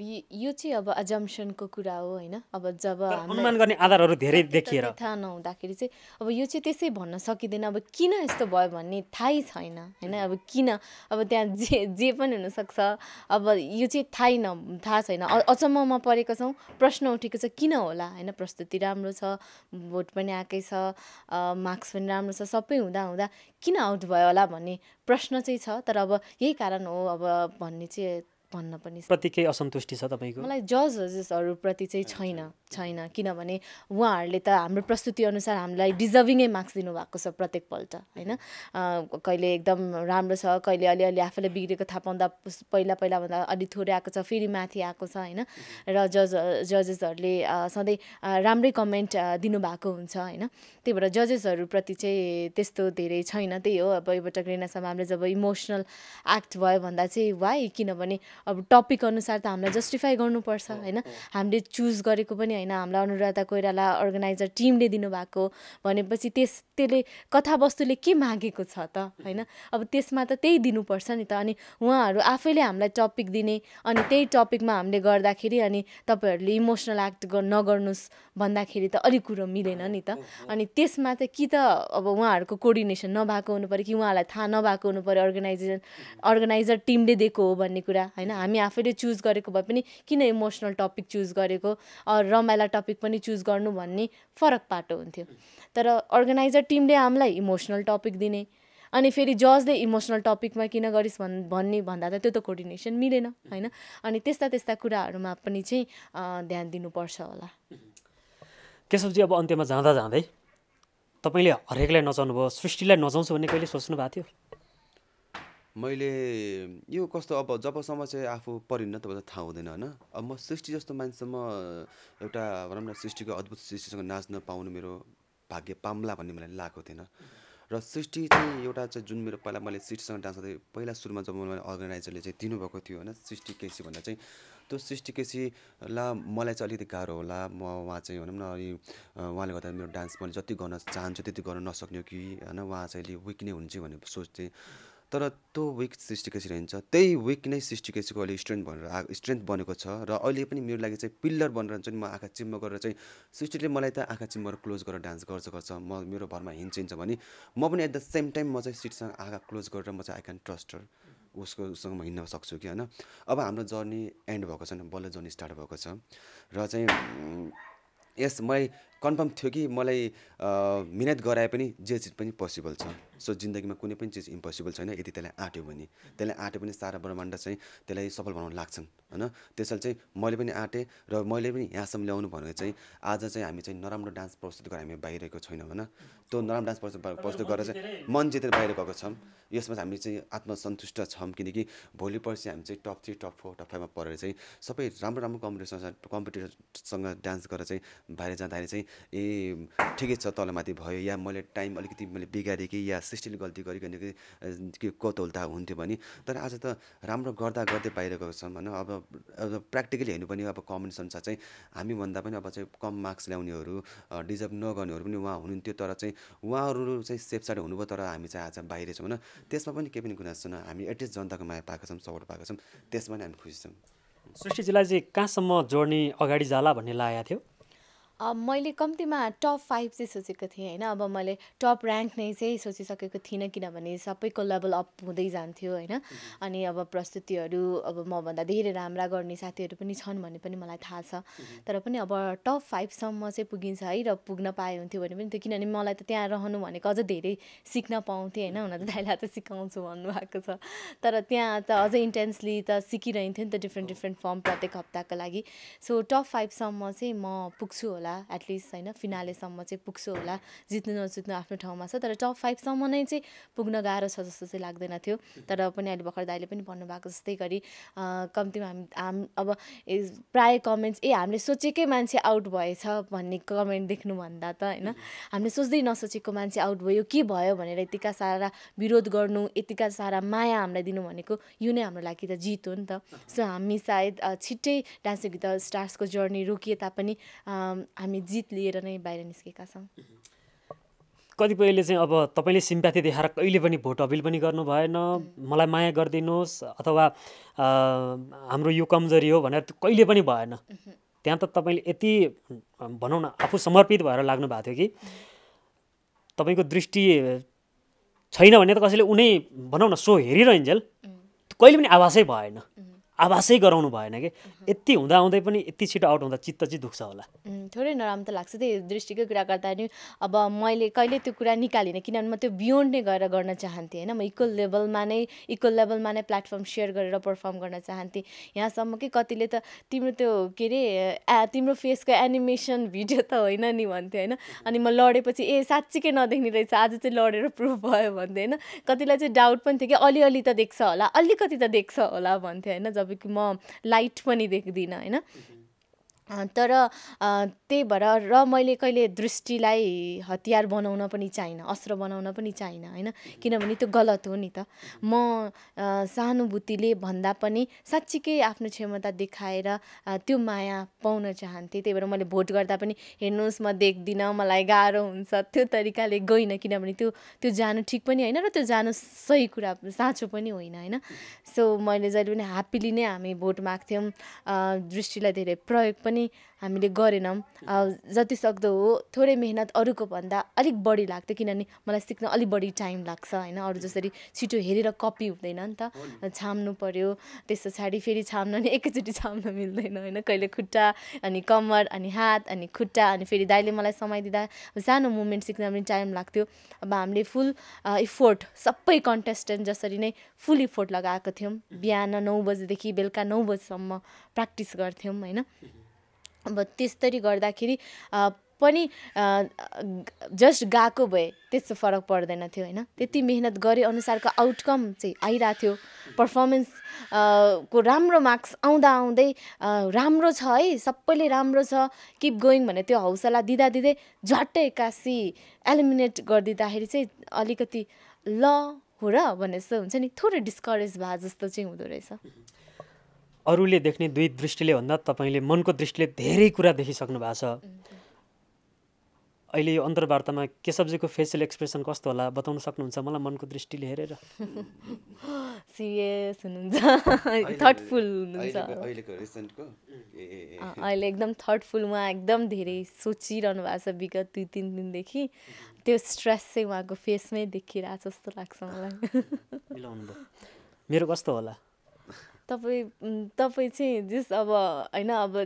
यो चाहिँ अब अजम्सनको कुरा हो होइन अब जब अनुमान गर्ने आधारहरू धेरै देखिएर थाहा नहुँदाखेरि चाहिँ अब यो चाहिँ त्यसै भन्न सकिँदैन अब किन यस्तो भयो भन्ने थाहै छैन होइन अब किन अब त्यहाँ जे जे पनि हुनसक्छ अब यो चाहिँ थाहै न थाहा छैन अचम्ममा परेको छौँ प्रश्न उठेको छ किन होला होइन प्रस्तुति राम्रो छ भोट पनि आएकै छ मार्क्स पनि राम्रो छ सबै हुँदा हुँदा किन आउट भयो होला भन्ने प्रश्न चाहिँ छ तर अब यही कारण हो अब भन्ने चाहिँ भन्न पनि प्रति केही असन्तुष्टि छ तपाईँको मलाई जजेसहरूप्रति चाहिँ छैन छैन किनभने उहाँहरूले त हाम्रो प्रस्तुति अनुसार हामीलाई डिजर्भिङै मार्क्स दिनुभएको छ प्रत्येकपल्ट होइन कहिले एकदम राम्रो छ कहिले अलिअलि आफूले बिग्रेको थाहा पाउँदा पहिला पहिलाभन्दा अलि थोरै आएको छ फेरि माथि आएको छ होइन र जज जजेसहरूले सधैँ राम्रै कमेन्ट दिनुभएको हुन्छ होइन त्यही भएर जजेसहरूप्रति चाहिँ त्यस्तो धेरै छैन त्यही हो अब एउटा ग्रेनासम्म हामीले जब इमोसनल एक्ट भयो भन्दा चाहिँ वाइ किनभने अब टपिक अनुसार त हामीलाई जस्टिफाई गर्नुपर्छ होइन हामीले चुज गरेको पनि होइन हामीलाई अनुराधा कोइराला अर्गनाइजर टिमले दिनुभएको भनेपछि त्यस त्यसले कथावस्तुले के मागेको छ त होइन अब त्यसमा त त्यही दिनुपर्छ नि त अनि उहाँहरू आफैले हामीलाई टपिक दिने अनि त्यही टपिकमा हामीले गर्दाखेरि अनि तपाईँहरूले इमोसनल एक्ट नगर्नुहोस् भन्दाखेरि त अलिक कुरो मिलेन नि त अनि त्यसमा त कि त अब उहाँहरूको कोर्डिनेसन नभएको हुनु पऱ्यो कि उहाँहरूलाई थाहा नभएको हुनु पऱ्यो अर्गनाइजेसन अर्गनाइजर टिमले दिएको हो भन्ने कुरा होइन हामी आफैले चुज गरेको भए पनि किन इमोसनल टपिक चुज गरेको रमाइला टपिक पनि चुज गर्नु भन्ने फरक पाटो हुन्थ्यो तर अर्गनाइजर टिमले हामीलाई इमोसनल टपिक दिने अनि फेरि जजले इमोसनल टपिकमा किन गरिस् भन् भन्ने भन्दा त त्यो त कोर्डिनेसन मिलेन होइन अनि त्यस्ता त्यस्ता कुराहरूमा पनि चाहिँ ध्यान दिनुपर्छ होला केशवजी अब अन्त्यमा जाँदा जाँदै तपाईँले हरेकलाई नचाउनु भयो सृष्टिलाई नचाउँछु भन्ने कहिले सोच्नु भएको थियो मैले यो कस्तो अब जबसम्म चाहिँ आफू परिन्न तब थाहा हुँदैन होइन अब म सृष्टि जस्तो मान्छेसम्म एउटा भनौँ न सृष्टिको अद्भुत सृष्टिसँग नाच्न पाउनु मेरो भाग्य पाम्ला भन्ने मलाई लागेको थिएन र सृष्टि चाहिँ एउटा चाहिँ जुन मेरो पहिला मैले सृष्टिसँग डान्स गर्दै पहिला सुरुमा जब मलाई अर्गनाइजरले चाहिँ दिनुभएको थियो होइन सृष्टि केसी भन्दा चाहिँ त्यो सृष्टि केसीलाई मलाई चाहिँ अलिकति गाह्रो होला म उहाँ चाहिँ भनौँ न अलि उहाँले गर्दा मेरो डान्स मैले जति गर्न चाहन्छु त्यति गर्न नसक्ने कि होइन उहाँ चाहिँ अलि विक नै हुन्छ भनेर सोच्थेँ तर त्यो विक सृष्टि कसरी रहन्छ त्यही विक नै सृष्टि केसीको अहिले स्ट्रेन्थ भनेर आएको स्ट्रेन्थ बनेको छ र अहिले पनि मेरो लागि चाहिँ पिल्लर बनेर चाहिँ म आँखा चिम्म गरेर चाहिँ सृष्टिले मलाई त आँखा चिम्बर क्लोज गरेर डान्स गर्छ गर्छ म मेरो भरमा हिँड्छ भने म पनि एट द सेम टाइम म चाहिँ सिटसँग आँखा क्लोज गरेर म चाहिँ आई क्यान ट्रस्टर उसकोसँग म हिँड्न सक्छु कि होइन अब हाम्रो जर्नी एन्ड भएको छैन बल्ल जर्नी स्टार्ट भएको छ र चाहिँ यस मलाई कन्फर्म थियो कि मलाई मिहिनेत गराए पनि जे चिज पनि पोसिबल छ सो जिन्दगीमा कुनै पनि चिज इम्पोसिबल छैन यदि त्यसलाई आँट्यो भने त्यसलाई आँट्यो भने सारा ब्रह्माण्ड चाहिँ त्यसलाई सफल बनाउन लाग्छन् होइन त्यसैले चाहिँ मैले पनि आँटेँ र मैले पनि यहाँसम्म ल्याउनु भनेको चाहिँ आज चाहिँ हामी चाहिँ नराम्रो डान्स प्रस्तुत गरेर हामी बाहिरको छैनौँ होइन त्यो नराम्रो डान्स प्रस्तुत प्रस्तुत गरेर चाहिँ मन जितेर बाहिर गएको छौँ यसमा चाहिँ हामी चाहिँ आत्मसन्तुष्ट छौँ किनकि भोलि पर्सि हामी चाहिँ top three top four top फाइभमा परेर चाहिँ सबै राम्रो राम्रो कम्पिटिसन कम्पिटिसनसँग डान्स गरेर चाहिँ बाहिर जाँदाखेरि चाहिँ ए ठिकै छ तलमाथि भयो या मैले टाइम अलिकति मैले बिगारेँ कि या सृष्टिले गल्ती गरेँ के कतौलता हुन्थ्यो भने तर आज त राम्रो गर्दा गर्दै बाहिर गएको छौँ होइन अब अब प्र्याक्टिकली हेर्नु पनि अब कमेन्ट्स अनुसार चाहिँ हामीभन्दा पनि अब चाहिँ कम मार्क्स ल्याउनेहरू डिजर्भ नगर्नेहरू पनि उहाँ हुनुहुन्थ्यो तर चाहिँ उहाँहरू चाहिँ सेफ हुनुभयो तर हामी चाहिँ आज बाहिर छौँ होइन त्यसमा पनि केही पनि गुनासो छैन हामी एटलिस्ट जनताको माया पाएको छौँ सपोर्ट पाएको छौँ त्यसमा पनि हामी खुसी छौँ सृष्टिजीलाई चाहिँ कहाँसम्म जोड्ने अगाडि जाला भन्ने लागेको थियो मैले कम्तीमा टप फाइभ चाहिँ सोचेको थिएँ होइन अब मैले टप ऱ्याङ्क नै चाहिँ सोचिसकेको थिइनँ किनभने सबैको लेभल अप हुँदै जान्थ्यो होइन अनि अब प्रस्तुतिहरू अब मभन्दा धेरै राम्रा गर्ने साथीहरू पनि छन् भन्ने पनि मलाई थाहा छ तर पनि अब टप फाइभसम्म चाहिँ पुगिन्छ है र पुग्न पाए हुन्थ्यो भने पनि त्यो किनभने मलाई त त्यहाँ रहनु भनेको अझ धेरै सिक्न पाउँथेँ होइन हुन त दाइलाई त सिकाउँछु भन्नुभएको छ तर त्यहाँ त अझै इन्टेन्सली त सिकिरहन्थ्यो नि त डिफ्रेन्ट डिफ्रेन्ट फर्म प्रत्येक हप्ताको लागि सो टप फाइभसम्म चाहिँ म पुग्छु होला होला एटलिस्ट होइन फिनालेसम्म चाहिँ पुग्छु होला जित्नु नजित्नु आफ्नो ठाउँमा छ तर टप फाइभसम्म नै चाहिँ पुग्न गाह्रो छ जस्तो चाहिँ लाग्दैन थियो तर पनि अहिले भर्खर दाइले पनि भन्नुभएको जस्तै गरी कम्तीमा हामी हाम अब प्रायः कमेन्ट्स ए हामीले सोचेकै मान्छे आउट भएछ भन्ने कमेन्ट देख्नुभन्दा त होइन हामीले सोच्दै नसोचेको मान्छे आउट भयो के भयो भनेर यतिका सारा विरोध गर्नु यतिका सारा माया हामीलाई दिनु भनेको यो नै हाम्रो लागि त जित हो नि त सो हामी सायद छिट्टै डान्सिङ विथ द स्टार्सको जर्नी रोकिए तापनि हामी जित लिएर नै बाहिर निस्केका छौँ कतिपयले चाहिँ अब तपाईँले सिम्प्याथी देखाएर कहिले पनि भोट अपिल पनि गर्नु भएन मलाई माया गरिदिनुहोस् अथवा हाम्रो यो कमजोरी हो भनेर कहिले पनि भएन त्यहाँ त तपाईँले यति भनौँ न आफू समर्पित भएर लाग्नु भएको थियो कि तपाईँको दृष्टि छैन भने त कसैले उनै भनौँ न सो हेरिरहन्जेल कहिले पनि आवासै भएन आवासै गराउनु भएन कि यति हुँदा हुँदै पनि यति छिटो आउट हुँदा चित्त चाहिँ दुख्छ होला थोरै नराम्रो त लाग्छ त्यही दृष्टिकै कुरा गर्दा नि अब मैले कहिले त्यो कुरा निकालिनँ किनभने म त्यो बियोन्ड नै गएर गर्न चाहन्थेँ होइन म इक्वल लेभलमा नै इक्वल लेभलमा नै प्लेटफर्म सेयर गरेर पर्फर्म गर्न चाहन्थेँ यहाँसम्म कि कतिले त तिम्रो त्यो के अरे तिम्रो फेसको एनिमेसन भिडियो त होइन नि भन्थ्यो होइन अनि म लडेपछि ए साँच्चीकै नदेख्ने रहेछ आज चाहिँ लडेर प्रुभ भयो भन्थ्यो होइन कतिलाई चाहिँ डाउट पनि थियो कि अलिअलि त देख्छ होला अलिकति त देख्छ होला भन्थ्यो होइन तपाईँको म लाइट पनि देख्दिनँ होइन तर त्यही भएर र मैले कहिले दृष्टिलाई हतियार बनाउन पनि चाहिनँ अस्त्र बनाउन पनि चाहिनँ होइन किनभने त्यो गलत हो नि त म सहानुभूतिले भन्दा पनि साँच्चीकै आफ्नो क्षमता देखाएर त्यो माया पाउन चाहन्थेँ त्यही भएर मैले भोट गर्दा पनि हेर्नुहोस् म देख्दिनँ मलाई गाह्रो हुन्छ त्यो तरिकाले गइनँ किनभने त्यो त्यो जानु ठिक पनि होइन र त्यो जानु सही कुरा साँचो पनि होइन होइन सो मैले जहिले पनि ह्याप्पिली नै हामी भोट माग्थ्यौँ दृष्टिलाई धेरै प्रयोग पनि पनि हामीले गरेनौँ जतिसक्दो हो थोरै मेहनत अरूको भन्दा अलिक बढी लाग्थ्यो किनभने मलाई सिक्न अलिक बढी टाइम लाग्छ होइन अरू जसरी छिटो हेरेर कपी हुँदैन नि त छाम्नु पऱ्यो त्यस पछाडि फेरि छाम्न नि एकैचोटि छाम्न मिल्दैन होइन कहिले खुट्टा अनि कम्मर अनि हात अनि खुट्टा अनि फेरि दाइले मलाई समय दिँदा सानो मुभमेन्ट सिक्न पनि टाइम लाग्थ्यो अब हामीले फुल इफोर्ट सबै कन्टेस्टेन्ट जसरी नै फुल इफोर्ट लगाएको थियौँ बिहान नौ बजीदेखि बेलुका नौ बजीसम्म प्र्याक्टिस गर्थ्यौँ होइन अब त्यसरी गर्दाखेरि पनि जस्ट गएको भए त्यस्तो फरक पर्दैन थियो होइन त्यति मेहनत गरे अनुसारको आउटकम चाहिँ आइरहेको थियो पर्फर्मेन्स को राम्रो मार्क्स आउँदा आउँदै राम्रो छ है सबैले राम्रो छ किप गोइङ भने त्यो हौसला दिँदा दिँदै झट्टै एक्कासी एलिमिनेट गरिदिँदाखेरि चाहिँ अलिकति ल हो र भने जस्तो हुन्छ नि थोरै डिस्करेज भए जस्तो चाहिँ हुँदो रहेछ अरूले देख्ने दुई दृष्टिले भन्दा तपाईँले मनको दृष्टिले धेरै कुरा देखिसक्नु भएको छ अहिले यो अन्तर्वार्तामा केशवजीको फेसियल एक्सप्रेसन कस्तो होला बताउन सक्नुहुन्छ मलाई मनको दृष्टिले हेरेर सिरियस हुनुहुन्छ थटफुल हुनुहुन्छ अहिले एकदम थटफुल उहाँ एकदम धेरै सोचिरहनु भएको छ विगत दुई तिन दिनदेखि त्यो स्ट्रेस चाहिँ उहाँको फेसमै देखिरहेको छ जस्तो लाग्छ मलाई मेरो कस्तो होला तपाईँ तपाईँ चाहिँ जस अब होइन अब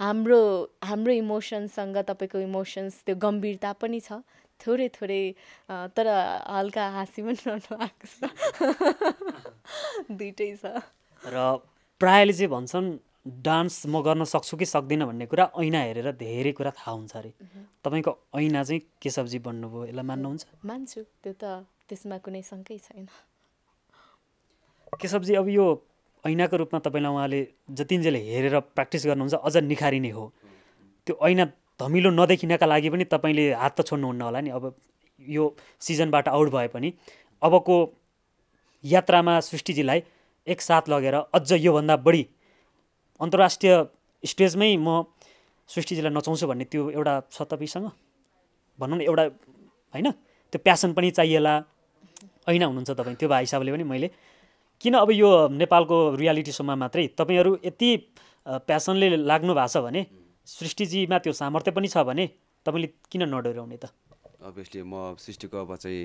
हाम्रो हाम्रो इमोसन्ससँग तपाईँको इमोसन्स त्यो गम्भीरता पनि छ थोरै थोरै तर हल्का हाँसी पनि रहनु आएको छ दुइटै छ र प्रायले चाहिँ भन्छन् डान्स म गर्न सक्छु कि सक्दिनँ भन्ने कुरा ऐना हेरेर धेरै कुरा थाहा हुन्छ अरे तपाईँको ऐना चाहिँ केशवजी बन्नुभयो यसलाई मान्नुहुन्छ मान्छु त्यो त त्यसमा कुनै शङ्कै छैन केशवजी अब यो ऐनाको रूपमा तपाईँलाई उहाँले जतिन्जेल हेरेर प्र्याक्टिस गर्नुहुन्छ अझ निखारिने हो त्यो ऐना धमिलो नदेखिनका लागि पनि तपाईँले हात त छोड्नुहुन्न होला नि अब यो सिजनबाट आउट भए पनि अबको यात्रामा सृष्टिजीलाई एकसाथ लगेर अझ योभन्दा बढी अन्तर्राष्ट्रिय स्टेजमै म सृष्टिजीलाई नचाउँछु भन्ने त्यो एउटा छ तपाईँसँग भनौँ न एउटा होइन त्यो प्यासन पनि चाहिएला ऐना हुनुहुन्छ तपाईँ त्यो भए हिसाबले पनि मैले किन अब यो नेपालको रियालिटी सोमा मात्रै तपाईँहरू यति प्यासनले लाग्नु भएको छ भने सृष्टिजीमा त्यो सामर्थ्य पनि छ भने तपाईँले किन नडोर्याउने त अभियसली म सृष्टिको अब चाहिँ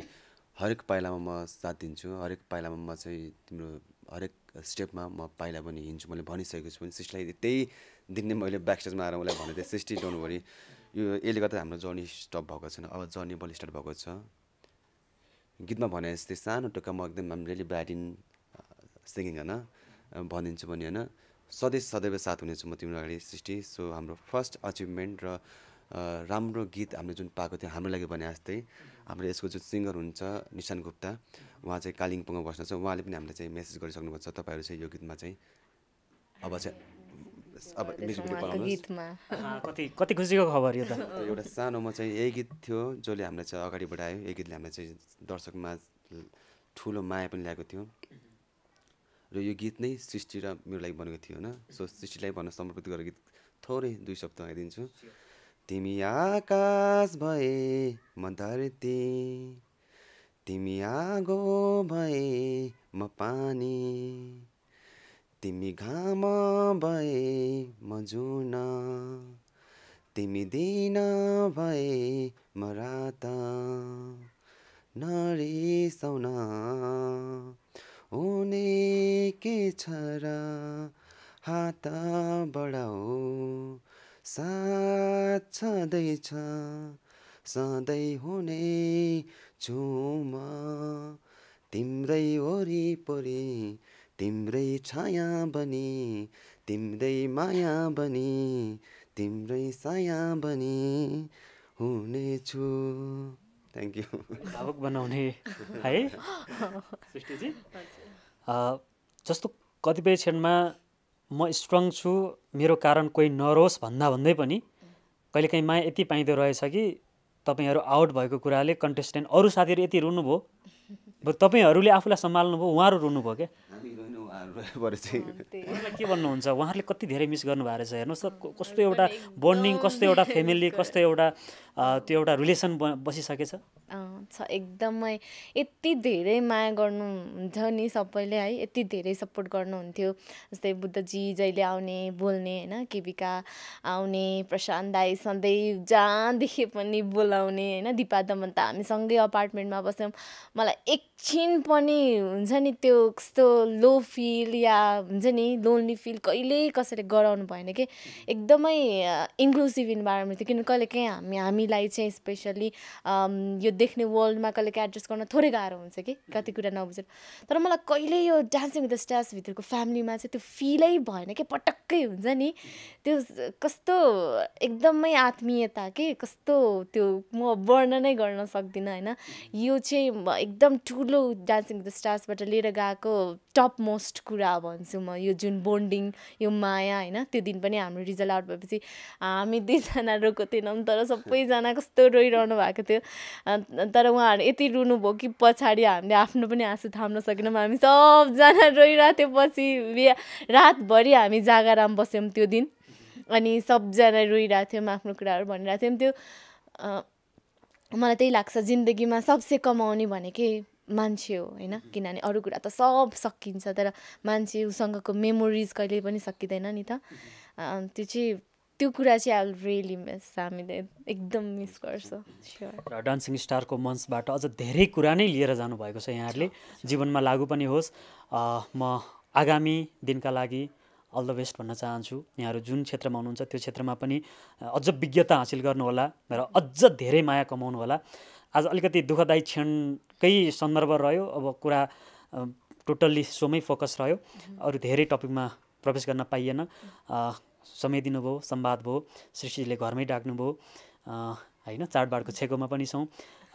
हरेक पाइलामा म साथ दिन्छु हरेक पाइलामा म चाहिँ तिम्रो हरेक स्टेपमा म पाइला पनि हिँड्छु मैले भनिसकेको छु भने सृष्टिलाई त्यही दिन नै मैले ब्याकस्टेजमा आएर उसलाई भनेको थिएँ सृष्टि डोन्ट वरी यो यसले गर्दा हाम्रो जर्नी स्टप भएको छैन अब जर्नी बल स्टार्ट भएको छ गीतमा भने जस्तै सानो टुक्का म एकदम हामी रेली ब्राइडिन सिङ्गिङ होइन भनिदिन्छु भने होइन सधैँ सदैव साथ हुनेछु म तिम्रो अगाडि सृष्टि सो हाम्रो फर्स्ट अचिभमेन्ट र राम्रो गीत हामीले जुन पाएको थियो हाम्रो लागि भने जस्तै हाम्रो यसको जुन सिङ्गर हुन्छ निशान गुप्ता उहाँ चाहिँ कालिम्पोङमा बस्नु छ उहाँले पनि हामीलाई चाहिँ मेसेज गरिसक्नुभएको छ तपाईँहरू चाहिँ यो गीतमा चाहिँ अब चाहिँ अब कति कति खुसीको खबर यो त एउटा सानोमा चाहिँ यही गीत थियो जसले हामीलाई चाहिँ अगाडि बढायो यही गीतले हामीलाई चाहिँ दर्शकमा ठुलो माया पनि ल्याएको थियो र यो गीत नै सृष्टि र मेरो लागि बनेको थियो होइन सो सृष्टिलाई भन्न समर्पित गरेको गीत थोरै दुई शब्द आइदिन्छु तिमी आकाश भए म धरती तिमी आगो भए म पानी तिमी घाम भए म जुन तिमी दिन भए म रात नरिसाउन हुने के छ र हात बढाउ साथ छँदैछ सधैँ हुने छु म तिम्रै वरिपरि तिम्रै छाया बनी तिम्रै माया बनी तिम्रै साया बनी छु थ्याङ्क यू भावुक बनाउने है सृष्टिजी जस्तो कतिपय क्षणमा म स्ट्रङ छु मेरो कारण कोही नरोस् भन्दा भन्दै पनि कहिलेकाहीँ माया यति पाइँदो रहेछ कि तपाईँहरू आउट भएको कुराले कन्टेस्टेन्ट अरू साथीहरू यति रुनुभयो तपाईँहरूले आफूलाई सम्हाल्नुभयो उहाँहरू रुनुभयो क्या के भन्नुहुन्छ उहाँहरूले कति धेरै मिस गर्नुभएको रहेछ हेर्नुहोस् त कस्तो एउटा बन्डिङ कस्तो एउटा फ्यामिली कस्तो एउटा त्यो एउटा रिलेसन बसिसकेछ छ एकदमै यति धेरै माया गर्नुहुन्छ नि सबैले है यति धेरै सपोर्ट गर्नुहुन्थ्यो जस्तै बुद्धजी जहिले आउने बोल्ने होइन केविका आउने प्रशान्त दाई सधैँ जहाँदेखि पनि बोलाउने होइन दिपा दमन त हामी सँगै अपार्टमेन्टमा बस्यौँ मलाई एकछिन पनि हुन्छ नि त्यो कस्तो लो फिल या हुन्छ नि लोन्ली फिल कहिल्यै कसैले गराउनु भएन कि एकदमै इन्क्लुसिभ इन्भाइरोमेन्ट थियो कहिले काहीँ हामी हामीलाई चाहिँ स्पेसल्ली यो देख्ने वर्ल्डमा कहिले एड्रेस गर्न थोरै गाह्रो हुन्छ कि कति कुरा नबुझेर तर मलाई कहिले यो डान्सिङ विथ द स्टार्सभित्रको फ्यामिलीमा चाहिँ त्यो फिलै भएन कि पटक्कै हुन्छ नि त्यो कस्तो एकदमै आत्मीयता के कस्तो त्यो म वर्णनै गर्न सक्दिनँ होइन यो चाहिँ एकदम ठुलो डान्सिङ विथ द स्टार्सबाट लिएर गएको टप मोस्ट कुरा भन्छु म यो जुन बोन्डिङ यो माया होइन त्यो दिन पनि हाम्रो रिजल्ट आउट भएपछि हामी दुईजना रोको थिएनौँ तर सबैजना कस्तो रोइरहनु भएको थियो तर उहाँहरू यति रुनुभयो कि पछाडि हामीले आफ्नो पनि आँसु थाम्न सकेनौँ हामी सबजना रोइरहेको थियो पछि बिहा रातभरि हामी जागाराम बस्यौँ त्यो दिन अनि सबजना रोइरहेको थियौँ आफ्नो कुराहरू भनिरहेको थियौँ त्यो मलाई त्यही लाग्छ जिन्दगीमा सबसे कमाउने भनेकै मान्छे हो होइन किनभने अरू कुरा त सब सकिन्छ तर मान्छे उसँगको मेमोरिज कहिले पनि सकिँदैन नि त त्यो चाहिँ त्यो कुरा चाहिँ आई रियली मिस हामीले एकदम मिस गर्छ र डान्सिङ स्टारको मञ्चबाट अझ धेरै कुरा नै लिएर जानुभएको छ यहाँहरूले जीवनमा लागु पनि होस् म आगामी दिनका लागि अल द बेस्ट भन्न चाहन्छु यहाँहरू जुन क्षेत्रमा हुनुहुन्छ त्यो क्षेत्रमा पनि अझ विज्ञता हासिल गर्नुहोला र अझ धेरै माया कमाउनुहोला आज अलिकति दुःखदायी क्षणकै सन्दर्भ रह्यो अब कुरा टोटल्ली सोमै फोकस रह्यो अरू धेरै टपिकमा प्रवेश गर्न पाइएन समय दिनुभयो सम्वाद भयो सृष्टिले घरमै डाक्नुभयो होइन चाडबाडको छेकोमा पनि छौँ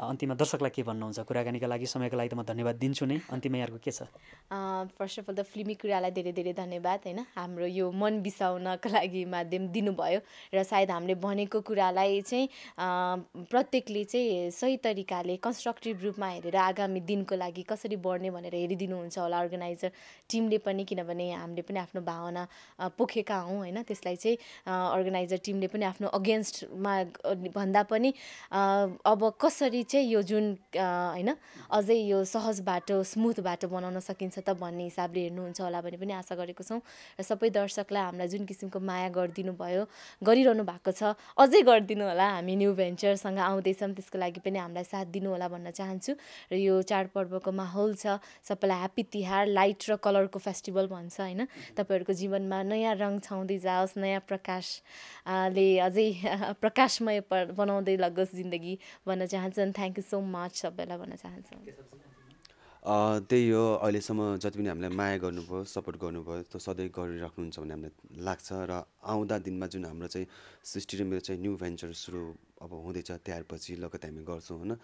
अन्तिममा दर्शकलाई के भन्नुहुन्छ कुराकानीका लागि समयको लागि त म धन्यवाद दिन्छु नै अन्तिममा यहाँको के छ फर्स्ट अफ अल द फिल्मी कुरालाई धेरै धेरै धन्यवाद होइन हाम्रो यो मन बिसाउनको लागि माध्यम दिनुभयो र सायद हामीले भनेको कुरालाई चाहिँ प्रत्येकले चाहिँ सही तरिकाले कन्स्ट्रक्टिभ रूपमा हेरेर आगामी दिनको लागि कसरी बढ्ने भनेर हेरिदिनुहुन्छ होला अर्गनाइजर टिमले पनि किनभने हामीले पनि आफ्नो भावना पोखेका हौँ होइन त्यसलाई चाहिँ अर्गनाइजर टिमले पनि आफ्नो अगेन्स्टमा भन्दा पनि अब कसरी चाहिँ यो जुन होइन अझै यो सहज बाटो स्मुथ बाटो बनाउन सकिन्छ त भन्ने हिसाबले हेर्नुहुन्छ होला भन्ने पनि आशा गरेको छौँ र सबै दर्शकलाई हामीलाई जुन किसिमको माया गरिदिनु भयो गरिरहनु भएको छ अझै गरिदिनु होला हामी न्यु भेन्चरसँग आउँदैछौँ त्यसको लागि पनि हामीलाई साथ दिनु होला भन्न चाहन्छु र यो चाडपर्वको माहौल छ सबैलाई ह्याप्पी तिहार लाइट र कलरको फेस्टिभल भन्छ होइन तपाईँहरूको जीवनमा नयाँ रङ छाउँदै जाओस् नयाँ प्रकाशले अझै प्रकाशमय बनाउँदै लगोस् जिन्दगी भन्न चाहन्छन् थ्याङ्क यू सो मच सबैलाई भन्न चाहन्छु त्यही हो अहिलेसम्म जति पनि हामीलाई माया गर्नुभयो सपोर्ट गर्नुभयो त्यो सधैँ गरिराख्नुहुन्छ भन्ने हामीलाई लाग्छ र आउँदा दिनमा जुन हाम्रो चाहिँ सृष्टि र मेरो चाहिँ न्यु भेन्चर सुरु अब हुँदैछ तिहारपछि लगत हामी गर्छौँ होइन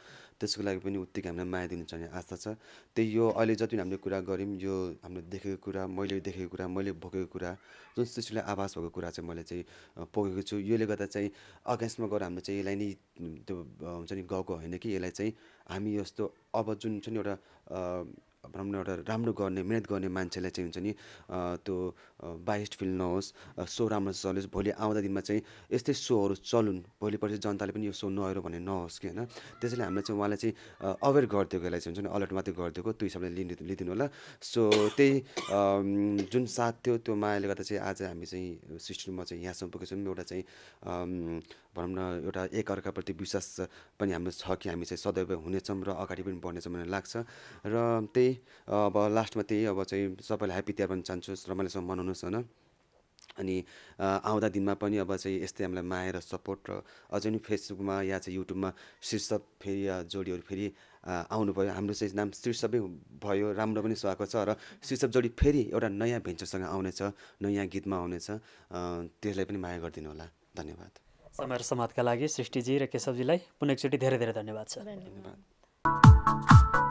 त्यसको लागि पनि उत्तिकै हामीलाई माया दिनुहुन्छ भन्ने आस्था छ त्यही यो अहिले जति हामीले कुरा गऱ्यौँ यो हामीले देखेको कुरा मैले देखेको कुरा मैले भोगेको कुरा जुन शिशुलाई आभास भएको कुरा चाहिँ मैले चाहिँ पोगेको छु यसले गर्दा चाहिँ अगेन्स्टमा गएर हामीले चाहिँ यसलाई नै त्यो हुन्छ नि गएको होइन कि यसलाई चाहिँ हामी यस्तो अब जुन चाहिँ एउटा भनौँ न एउटा राम्रो गर्ने मिहिनेत गर्ने मान्छेलाई चाहिँ हुन्छ नि त्यो बाइस्ड फिल नहोस् सो राम्रो चलोस् भोलि आउँदा दिनमा चाहिँ यस्तै सोहरू चलुन् भोलिपल्ट जनताले पनि यो सो नहेर भने नहोस् कि होइन त्यसैले हामीले चाहिँ उहाँलाई चाहिँ अवेर गरिदिएको यसलाई चाहिँ हुन्छ नि अलर्ट मात्रै गरिदिएको त्यो हिसाबले लिनु लिइदिनु होला सो त्यही जुन साथ थियो त्यो मायाले गर्दा चाहिँ आज हामी चाहिँ सिस्टममा चाहिँ यहाँसम्म पुगेछौँ एउटा चाहिँ भनौँ न एउटा एकअर्काप्रति विश्वास पनि हाम्रो छ कि हामी चाहिँ सदैव हुनेछौँ र अगाडि पनि बढ्नेछौँ भन्ने लाग्छ र त्यही अब लास्टमा त्यही अब चाहिँ सबैलाई ह्याप्पी तिहार भन्न चाहन्छु र रमाइलोसँग मनाउनु आउनुहोस् होइन अनि आउँदा दिनमा पनि अब चाहिँ यस्तै हामीलाई माया र सपोर्ट र अझै पनि फेसबुकमा या चाहिँ युट्युबमा शीर्षक फेरि जोडीहरू फेरि आउनु भयो हाम्रो चाहिँ नाम शीर्षकै भयो राम्रो पनि सुहाएको छ र शीर्षक जोडी फेरि एउटा नयाँ भेन्चरसँग आउनेछ नयाँ गीतमा आउनेछ त्यसलाई पनि माया गरिदिनु होला धन्यवाद समय र समाजका लागि सृष्टिजी र केशवजीलाई पुनः एकचोटि धेरै धेरै धन्यवाद छ धन्यवाद